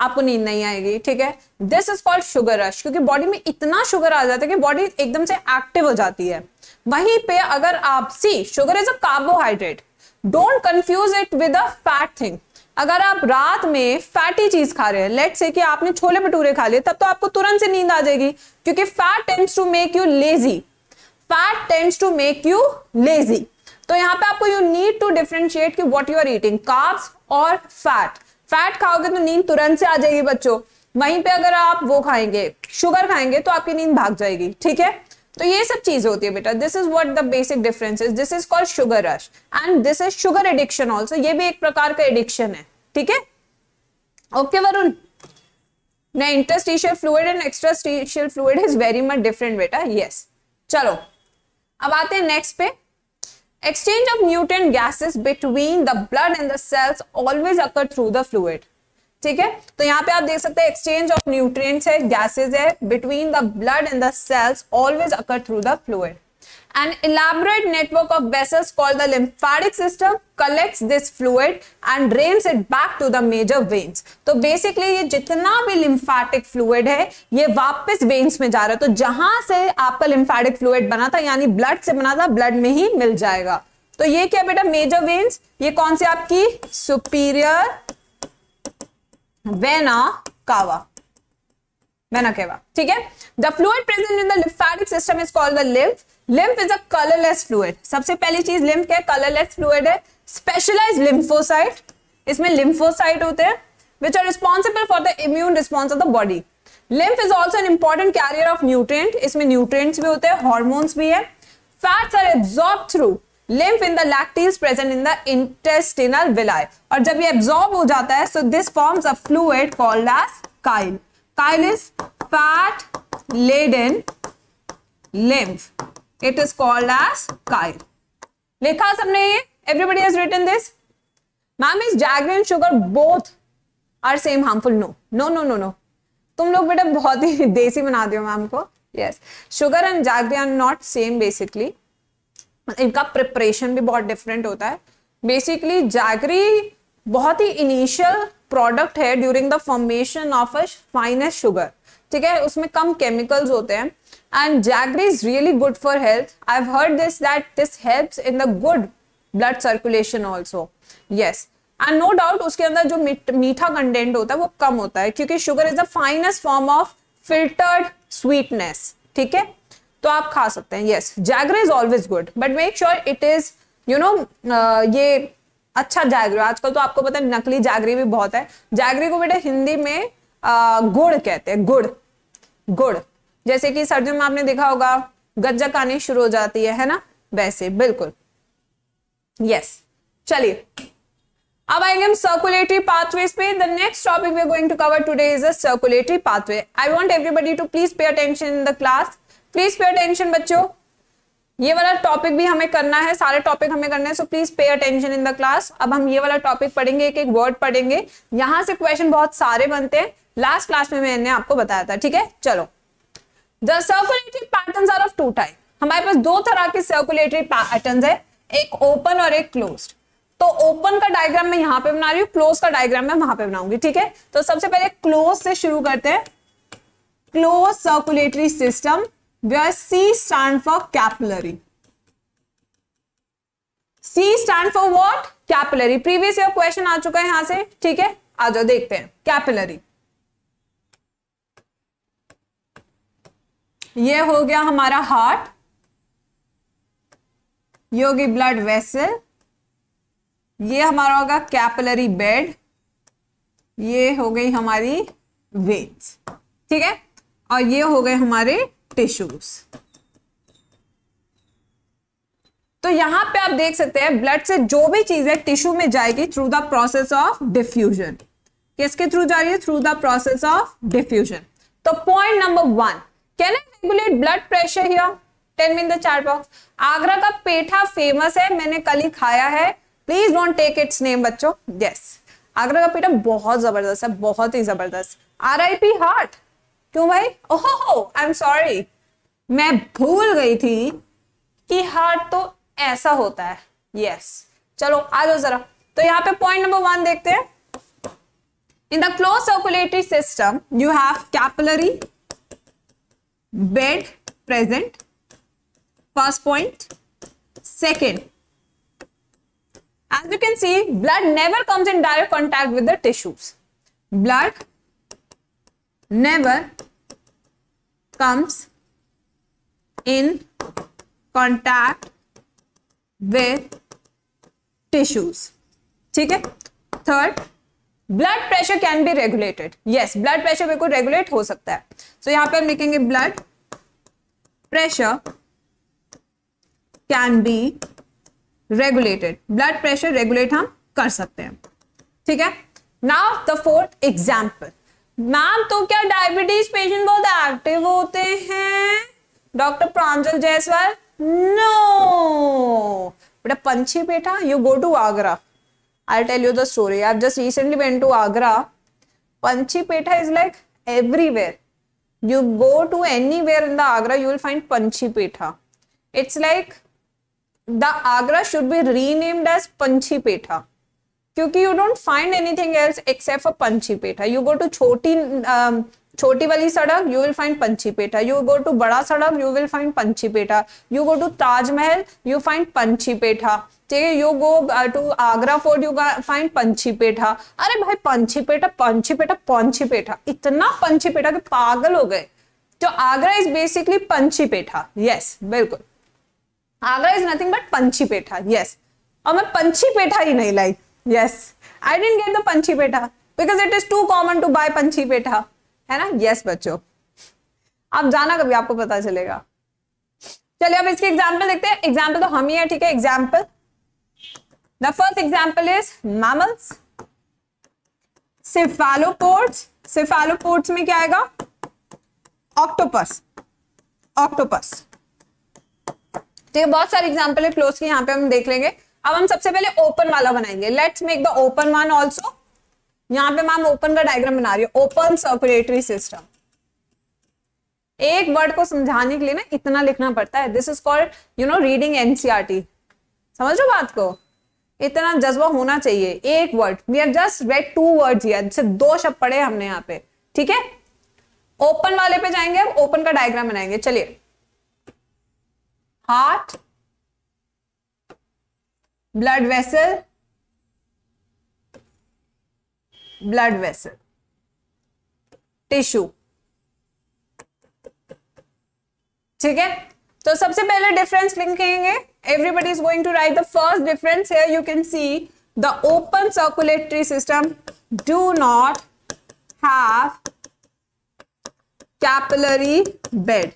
आपको नींद नहीं आएगी ठीक है this is called sugar rush क्योंकि बॉडी में इतना शुगर आ जाता है कि बॉडी एकदम से एक्टिव हो जाती है वहीं पे अगर आप see sugar is a carbohydrate don't confuse it with a fat thing अगर आप रात में फैटी चीज खा रहे हैं लेट से कि आपने छोले भटूरे खा लिए तब तो आपको तुरंत से नींद आ जाएगी क्योंकि fat tends to make you lazy fat tends to make you lazy तो यहाँ पे आपको यू नीड टू डिफ्रेंशिएट कि what you are eating carbs और फैट फैट खाओगे तो नींद तुरंत से आ जाएगी बच्चों वहीं पे अगर आप वो खाएंगे शुगर खाएंगे तो आपकी नींद भाग जाएगी ठीक है तो ये सब चीज होती है बेटा this is what the basic difference is this is called sugar rush and this is sugar addiction also ये भी एक प्रकार का एडिक्शन है ठीक है ओके वरुण नहीं interstitial fluid and extra fluid is very much different बेटा यस चलो अब आते हैं नेक्स्ट पे Exchange of mutant gases between the blood and the cells always occur through the fluid. ठीक है तो यहाँ पे आप देख सकते हैं एक्सचेंज ऑफ न्यूट्रिएंट्स है गैसेस है between the blood and the cells always occur through the fluid An elaborate network of vessels called the lymphatic system collects this fluid and drains it back to the major veins. so basically ye jitna bhi lymphatic fluid hai ye wapas veins mein ja raha hai to jahan se aapka lymphatic fluid bana tha yani blood se bana tha blood mein hi mil jayega तो ये क्या बेटा major veins ये कौन सी आपकी superior vena cava. Vena cava. ठीक है The fluid present in the lymphatic system is called the lymph lymph is a colourless fluid सबसे पहली चीज लिम्फ क्या कलरलेस फ्लूड है स्पेशलाइज लिम्फोसाइट इसमें लिम्फोसाइट होते हैं which are responsible for the immune response of the body lymph is also an important carrier of nutrient इसमें nutrients भी होते हैं हॉर्मोन्स भी है fats are absorb through lymph in the lacteals present in the intestinal villi और जब ये absorb हो जाता है so this forms a fluid called as chyle chyle is fat laden lymph it is called as chyle. लिखा सबने ये everybody is written this ma'am is jaggery and sugar both are same harmful? No no no no no. तुम लोग बेटा बहुत ही (laughs) देसी बना दियो मैम को yes sugar and jaggery are not same basically इनका प्रिपरेशन भी बहुत डिफरेंट होता है बेसिकली जागरी बहुत ही इनिशियल प्रोडक्ट है during the formation of a finest sugar ठीक है उसमें कम केमिकल्स होते हैं and jaggery is really good for health i've heard this that this helps in the good blood circulation also yes and no doubt उसके अंदर जो मीठा content होता है वो कम होता है क्योंकि sugar is the finest form of filtered sweetness ठीक है तो आप खा सकते हैं yes jaggery is always good but make sure it is you know ये अच्छा जैगरी आजकल तो आपको पता है नकली जैगरी भी बहुत है जैगरी को बेटा हिंदी में uh, गुड़ कहते हैं गुड़ गुड़ जैसे कि सर्दियों में आपने देखा होगा गज्जक आनी शुरू हो जाती है है ना वैसे बिल्कुल यस चलिए अब आएंगे हम सर्कुलेटरी पाथवेज पे the next topic we are going to cover today is a circulatory pathway I want everybody to please pay attention in the class please pay attention बच्चों ये वाला टॉपिक भी हमें करना है सारे टॉपिक हमें करने हैं so please pay attention in the class अब हम ये वाला टॉपिक पढ़ेंगे एक एक वर्ड पढ़ेंगे यहां से क्वेश्चन बहुत सारे बनते हैं लास्ट क्लास में मैंने आपको बताया था ठीक है चलो the circulatory pattern are of two type हमारे पास दो तरह के सर्कुलेटरी पैटर्न है एक ओपन और एक क्लोज तो ओपन का डायग्राम मैं यहां पे बना रही हूं क्लोज का डायग्राम मैं वहां पे बनाऊंगी ठीक है तो सबसे पहले क्लोज से शुरू करते हैं close circulatory system where C stand for capillary C stand for what capillary previous year question आ चुका है यहां से ठीक है आ जाओ देखते हैं कैपिलरी ये हो गया हमारा हार्ट ये होगी ब्लड वेसल ये हमारा होगा कैपलरी बेड ये हो गई हमारी वेन्स ठीक है और ये हो गए हमारे टिश्यूज तो यहां पे आप देख सकते हैं ब्लड से जो भी चीजें टिश्यू में जाएगी through the process of diffusion किसके थ्रू जा रही है through the process of diffusion तो point number one can regulate blood pressure here ten min the चार बॉक्स आगरा का पेठा फेमस है मैंने कल ही खाया है please don't take its name बच्चों यस आगरा का पेठा बहुत जबरदस्त है बहुत ही जबरदस्त आरआईपी हार्ट क्यों भाई ओहो आई एम सॉरी मैं भूल गई थी कि हार्ट तो ऐसा होता है यस yes. चलो आ जाओ जरा तो यहाँ पे पॉइंट नंबर वन देखते हैं in the close circulatory system you have capillary bed present first point second as you can see blood never comes in direct contact with the tissues blood never comes in contact with tissues Okay. Third. Blood pressure can be regulated yes blood pressure बिल्कुल regulate हो सकता है so so, यहां पे हम लिखेंगे blood pressure can be regulated blood pressure regulate हम कर सकते हैं ठीक है now the fourth example ma'am तो क्या डायबिटीज पेशेंट बहुत एक्टिव होते हैं डॉक्टर प्रांजल जायसवाल नो बेटा पंछी बेटा you go to Agra I tell you the story I just recently went to Agra Panchhi petha is like everywhere you go to anywhere in the Agra you will find Panchhi petha it's like the Agra should be renamed as Panchhi petha क्योंकि you don't find anything else except for Panchhi petha you go to छोटी छोटी वाली सड़क you will find Panchhi petha you go to बड़ा सड़क you will find Panchhi petha you go to Taj Mahal you find Panchhi petha ठीक है you go to Agra fort you find Panchhi petha अरे भाई पंछी पेठा पंछी पेठा पंछी पेठा इतना पंछी पेठा कि पागल हो गए तो आगरा इज बेसिकली पंछी पेठा यस बिल्कुल आगरा इज नथिंग बट पंछी पेठा यस और मैं पंछी पेठा ही नहीं लाई yes I didn't get the Panchhi petha because it is too common to buy Panchhi petha है ना यस yes, बच्चों आप जाना कभी आपको पता चलेगा चलिए अब इसके एग्जाम्पल देखते हैं एग्जाम्पल तो हम ही है ठीक है example the first example is mammals cephalopods cephalopods में क्या आएगा ऑक्टोपस ऑक्टोपस ठीक है बहुत सारे एग्जाम्पल है क्लोज के यहां पे हम देख लेंगे अब हम सबसे पहले ओपन वाला बनाएंगे let's make the open one also यहां पे मैम ओपन का डायग्राम बना रही है ओपन सर्कुलेटरी सिस्टम एक वर्ड को समझाने के लिए ना इतना लिखना पड़ता है this is called you know reading NCERT समझ लो बात को इतना जज्बा होना चाहिए एक word we are just read two word जिससे दो शब्द पढ़े हमने यहाँ पे ठीक है ओपन वाले पे जाएंगे अब ओपन का डायग्राम बनाएंगे चलिए heart blood vessel blood vessel tissue ठीक है तो सबसे पहले डिफरेंस लिखेंगे everybody is going to write the first difference you can see the open circulatory system do not have capillary bed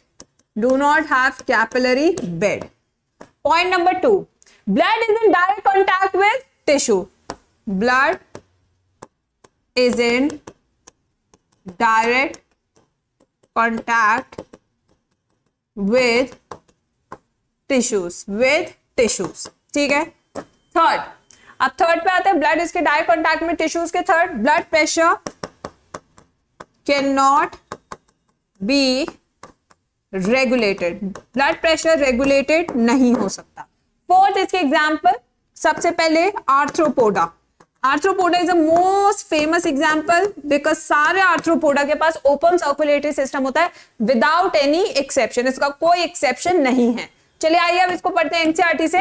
do not have capillary bed point number two blood is in direct contact with tissue blood is in direct contact with tissues with tissues ठीक है third अब third पे आते हैं blood इसके direct contact में tissues के third blood pressure can not be regulated blood pressure regulated नहीं हो सकता फोर्थ इसके एग्जाम्पल सबसे पहले arthropoda arthropoda is a most famous example because सारे आर्थ्रोपोडा के पास ओपन सर्कुलेटरी सिस्टम होता है विदाउट एनी एक्सेप्शन इसका कोई एक्सेप्शन नहीं है चलिए आइए अब इसको पढ़ते हैं एनसीआरटी से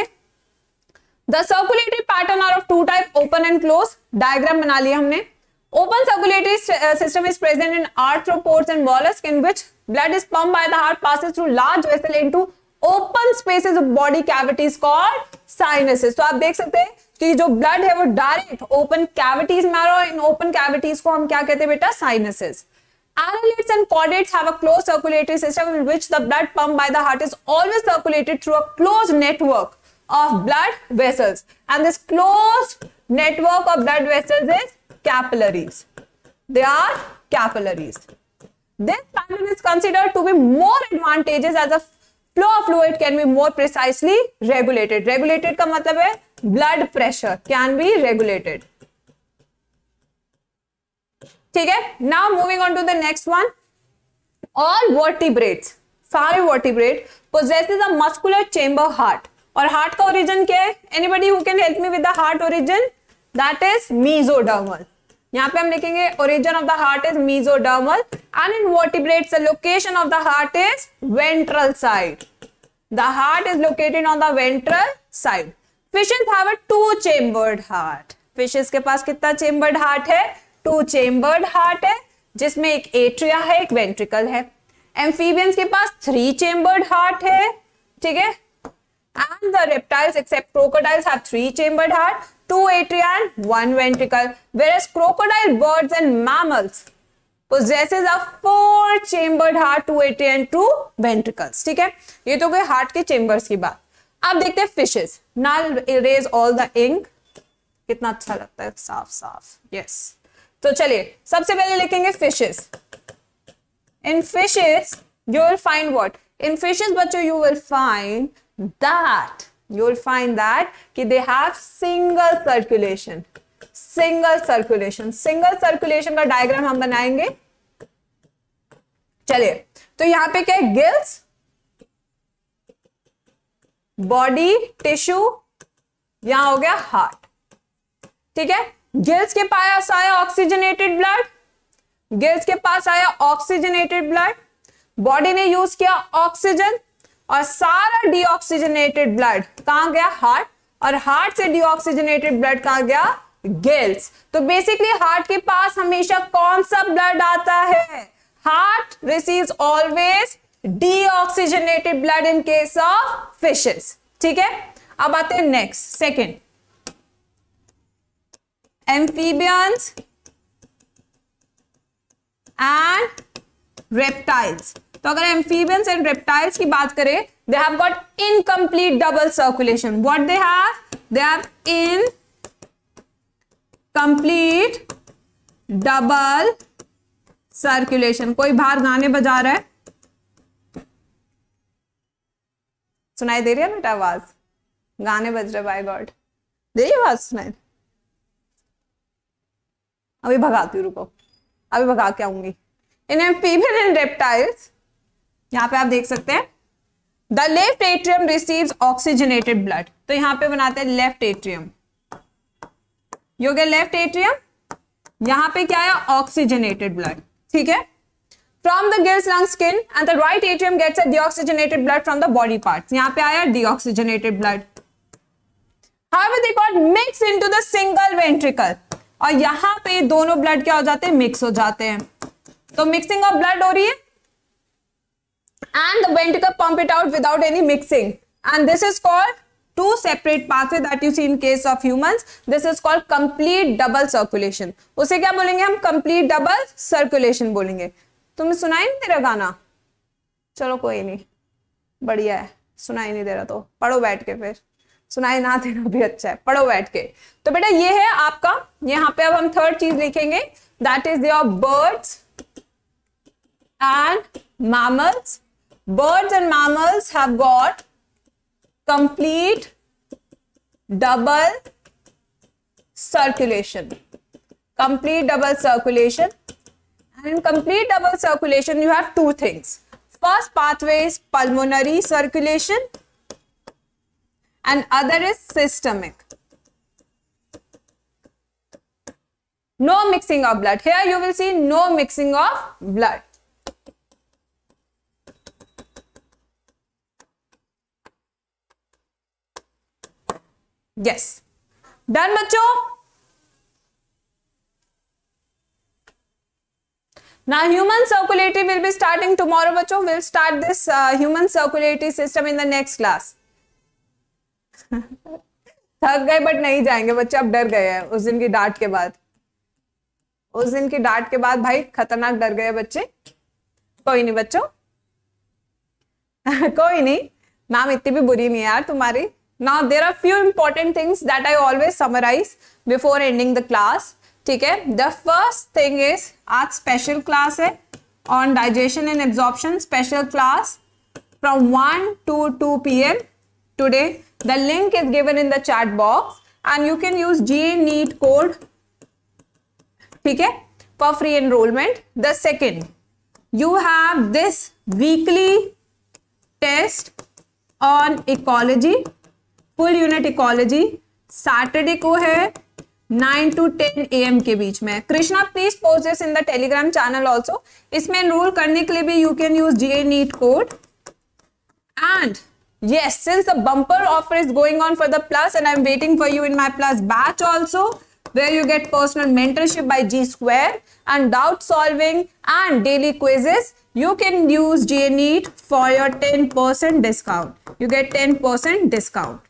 the circulatory pattern are of two type open and close diagram बना लिया हमने open circulatory system is present in arthropods and molluscs in which blood is pump by the heart passes through large vessel into open spaces of body cavities called sinuses तो आप देख सकते हैं कि जो ब्लड है वो डायरेक्ट ओपन कैविटीज में आ रहा है इन ओपन कैविटीज को हम क्या कहते हैं बेटा sinuses Annelids and chordates have a closed circulatory system in which the blood pumped by the heart is always circulated through a closed network of blood vessels. And this closed network of blood vessels is capillaries. They are capillaries. This pattern is considered to be more advantageous as a flow of fluid can be more precisely regulated. Regulated का मतलब blood pressure can be regulated. ठीक है now moving on to the next one all vertebrate सारे vertebrate possesses a muscular chamber heart और heart का origin क्या है anybody who can help me with the heart origin that is mesodermal यहाँ पे हम लिखेंगे origin of the heart is mesodermal and in vertebrates the location of the heart is ventral side the heart is located on the ventral side fishes have a to chambered heart fishes के पास कितना chambered heart है two chambered heart है जिसमें एक atria है एक ventricle है एम्फीबियंस के पास थ्री चेम्बर्ड हार्ट है ठीक है and the reptiles except crocodiles have three chambered heart two atria and one ventricle whereas crocodile birds and mammals possesses a four chambered heart two atria and two ventricles ठीक है ये तो गए heart के chambers की बात अब देखते हैं fishes now erase all the ink कितना अच्छा लगता है साफ साफ यस yes. तो चलिए सबसे पहले लिखेंगे fishes in fishes you will find what in fishes बच्चों you will find that you will find that कि they have single circulation single circulation single circulation का डायग्राम हम बनाएंगे चलिए तो यहां पे क्या है गिल्स बॉडी टिश्यू यहां हो गया हार्ट ठीक है गिल्स के पास आया ऑक्सीजनेटेड ब्लड गिल्स के पास आया ऑक्सीजनेटेड ब्लड बॉडी ने यूज किया ऑक्सीजन और सारा डीऑक्सीजनेटेड ब्लड कहा गया हार्ट और हार्ट से डीऑक्सीजनेटेड ब्लड कहा गया गिल्स तो बेसिकली हार्ट के पास हमेशा कौन सा ब्लड आता है heart receive always deoxygenated blood in case of fishes ठीक है अब आते हैं next second amphibians and reptiles तो अगर एम्फीबियंस एंड reptiles की बात करें they have got incomplete double circulation what they have they have in complete double circulation कोई बाहर गाने बजा रहा है सुनाई दे रही है बेटा आवाज गाने बज रहे बाय गॉड दे रही आवाज सुनाई अभी भगाती हूँ रुको अभी भगा के आऊंगी इन फीमेल एंड रेप्टाइल्स यहाँ पे आप देख सकते हैं the left atrium receive oxygenated blood तो यहाँ पे बनाते हैं लेफ्ट एट्रियम योग लेफ्ट एट्रियम यहाँ पे क्या है ऑक्सीजनेटेड ब्लड ठीक है from the gills lung skin and the right atrium gets a deoxygenated blood from the body part यहाँ पे आया deoxygenated blood However, they got mixed into the single ventricle. और यहां पे दोनों ब्लड क्या हो जाते हैं मिक्स हो जाते हैं तो मिक्सिंग ऑफ ब्लड हो रही है एंड वेंट का pump it out without any mixing and this is called two separate pathway that you see in case of humans this is called complete double circulation उसे क्या बोलेंगे हम complete double circulation बोलेंगे तुम्हें सुनाई नहीं दे गाना चलो कोई नहीं बढ़िया है सुनाई नहीं दे रहा तो पढ़ो बैठ के फिर सुनाए ना देना भी अच्छा है पढ़ो बैठ के तो बेटा ये है आपका यहाँ पे अब हम थर्ड चीज लिखेंगे that is your birds and mammals birds and mammals have got complete double circulation complete double circulation and complete double circulation you have two things first pathway is pulmonary circulation and other is systemic. No mixing of blood. Here you will see no mixing of blood. Yes. Done, bacho? Now human circulatory will be starting tomorrow, bacho. We'll start this uh, human circulatory system in the next class. (laughs) थक गए but नहीं जाएंगे बच्चे अब डर गए हैं उस दिन की डांट के बाद उस दिन की डांट के बाद भाई खतरनाक डर गए बच्चे कोई नहीं बच्चों (laughs) कोई नहीं मैम इतनी भी बुरी नहीं यार तुम्हारी now there are few important things that I always summarise before ending the class ठीक है द फर्स्ट थिंग इज आज स्पेशल क्लास है on digestion and absorption special class from one to two P M today The link is given in the chat box and you can use g neat code ठीक है for free enrollment. The second, you have this weekly test on ecology, full unit ecology. Saturday को है 9 to 10 am के बीच में Krishna please post this in the Telegram channel also इसमें enrol करने के लिए भी you can use G NEET code and Yes, since the bumper offer is going on for the plus and I'm waiting for you in my plus batch also where you get personal mentorship by G Square and doubt solving and daily quizzes, you can use GNEAT for your 10% discount. You get 10% discount.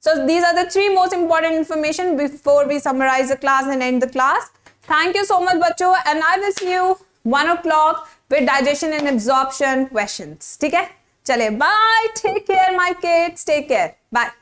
So these are the three most important information before we summarize the class and end the class. Thank you so much, bacho, and I will see you 1 o'clock with digestion and absorption questions. Okay? चले bye take care my kids take care bye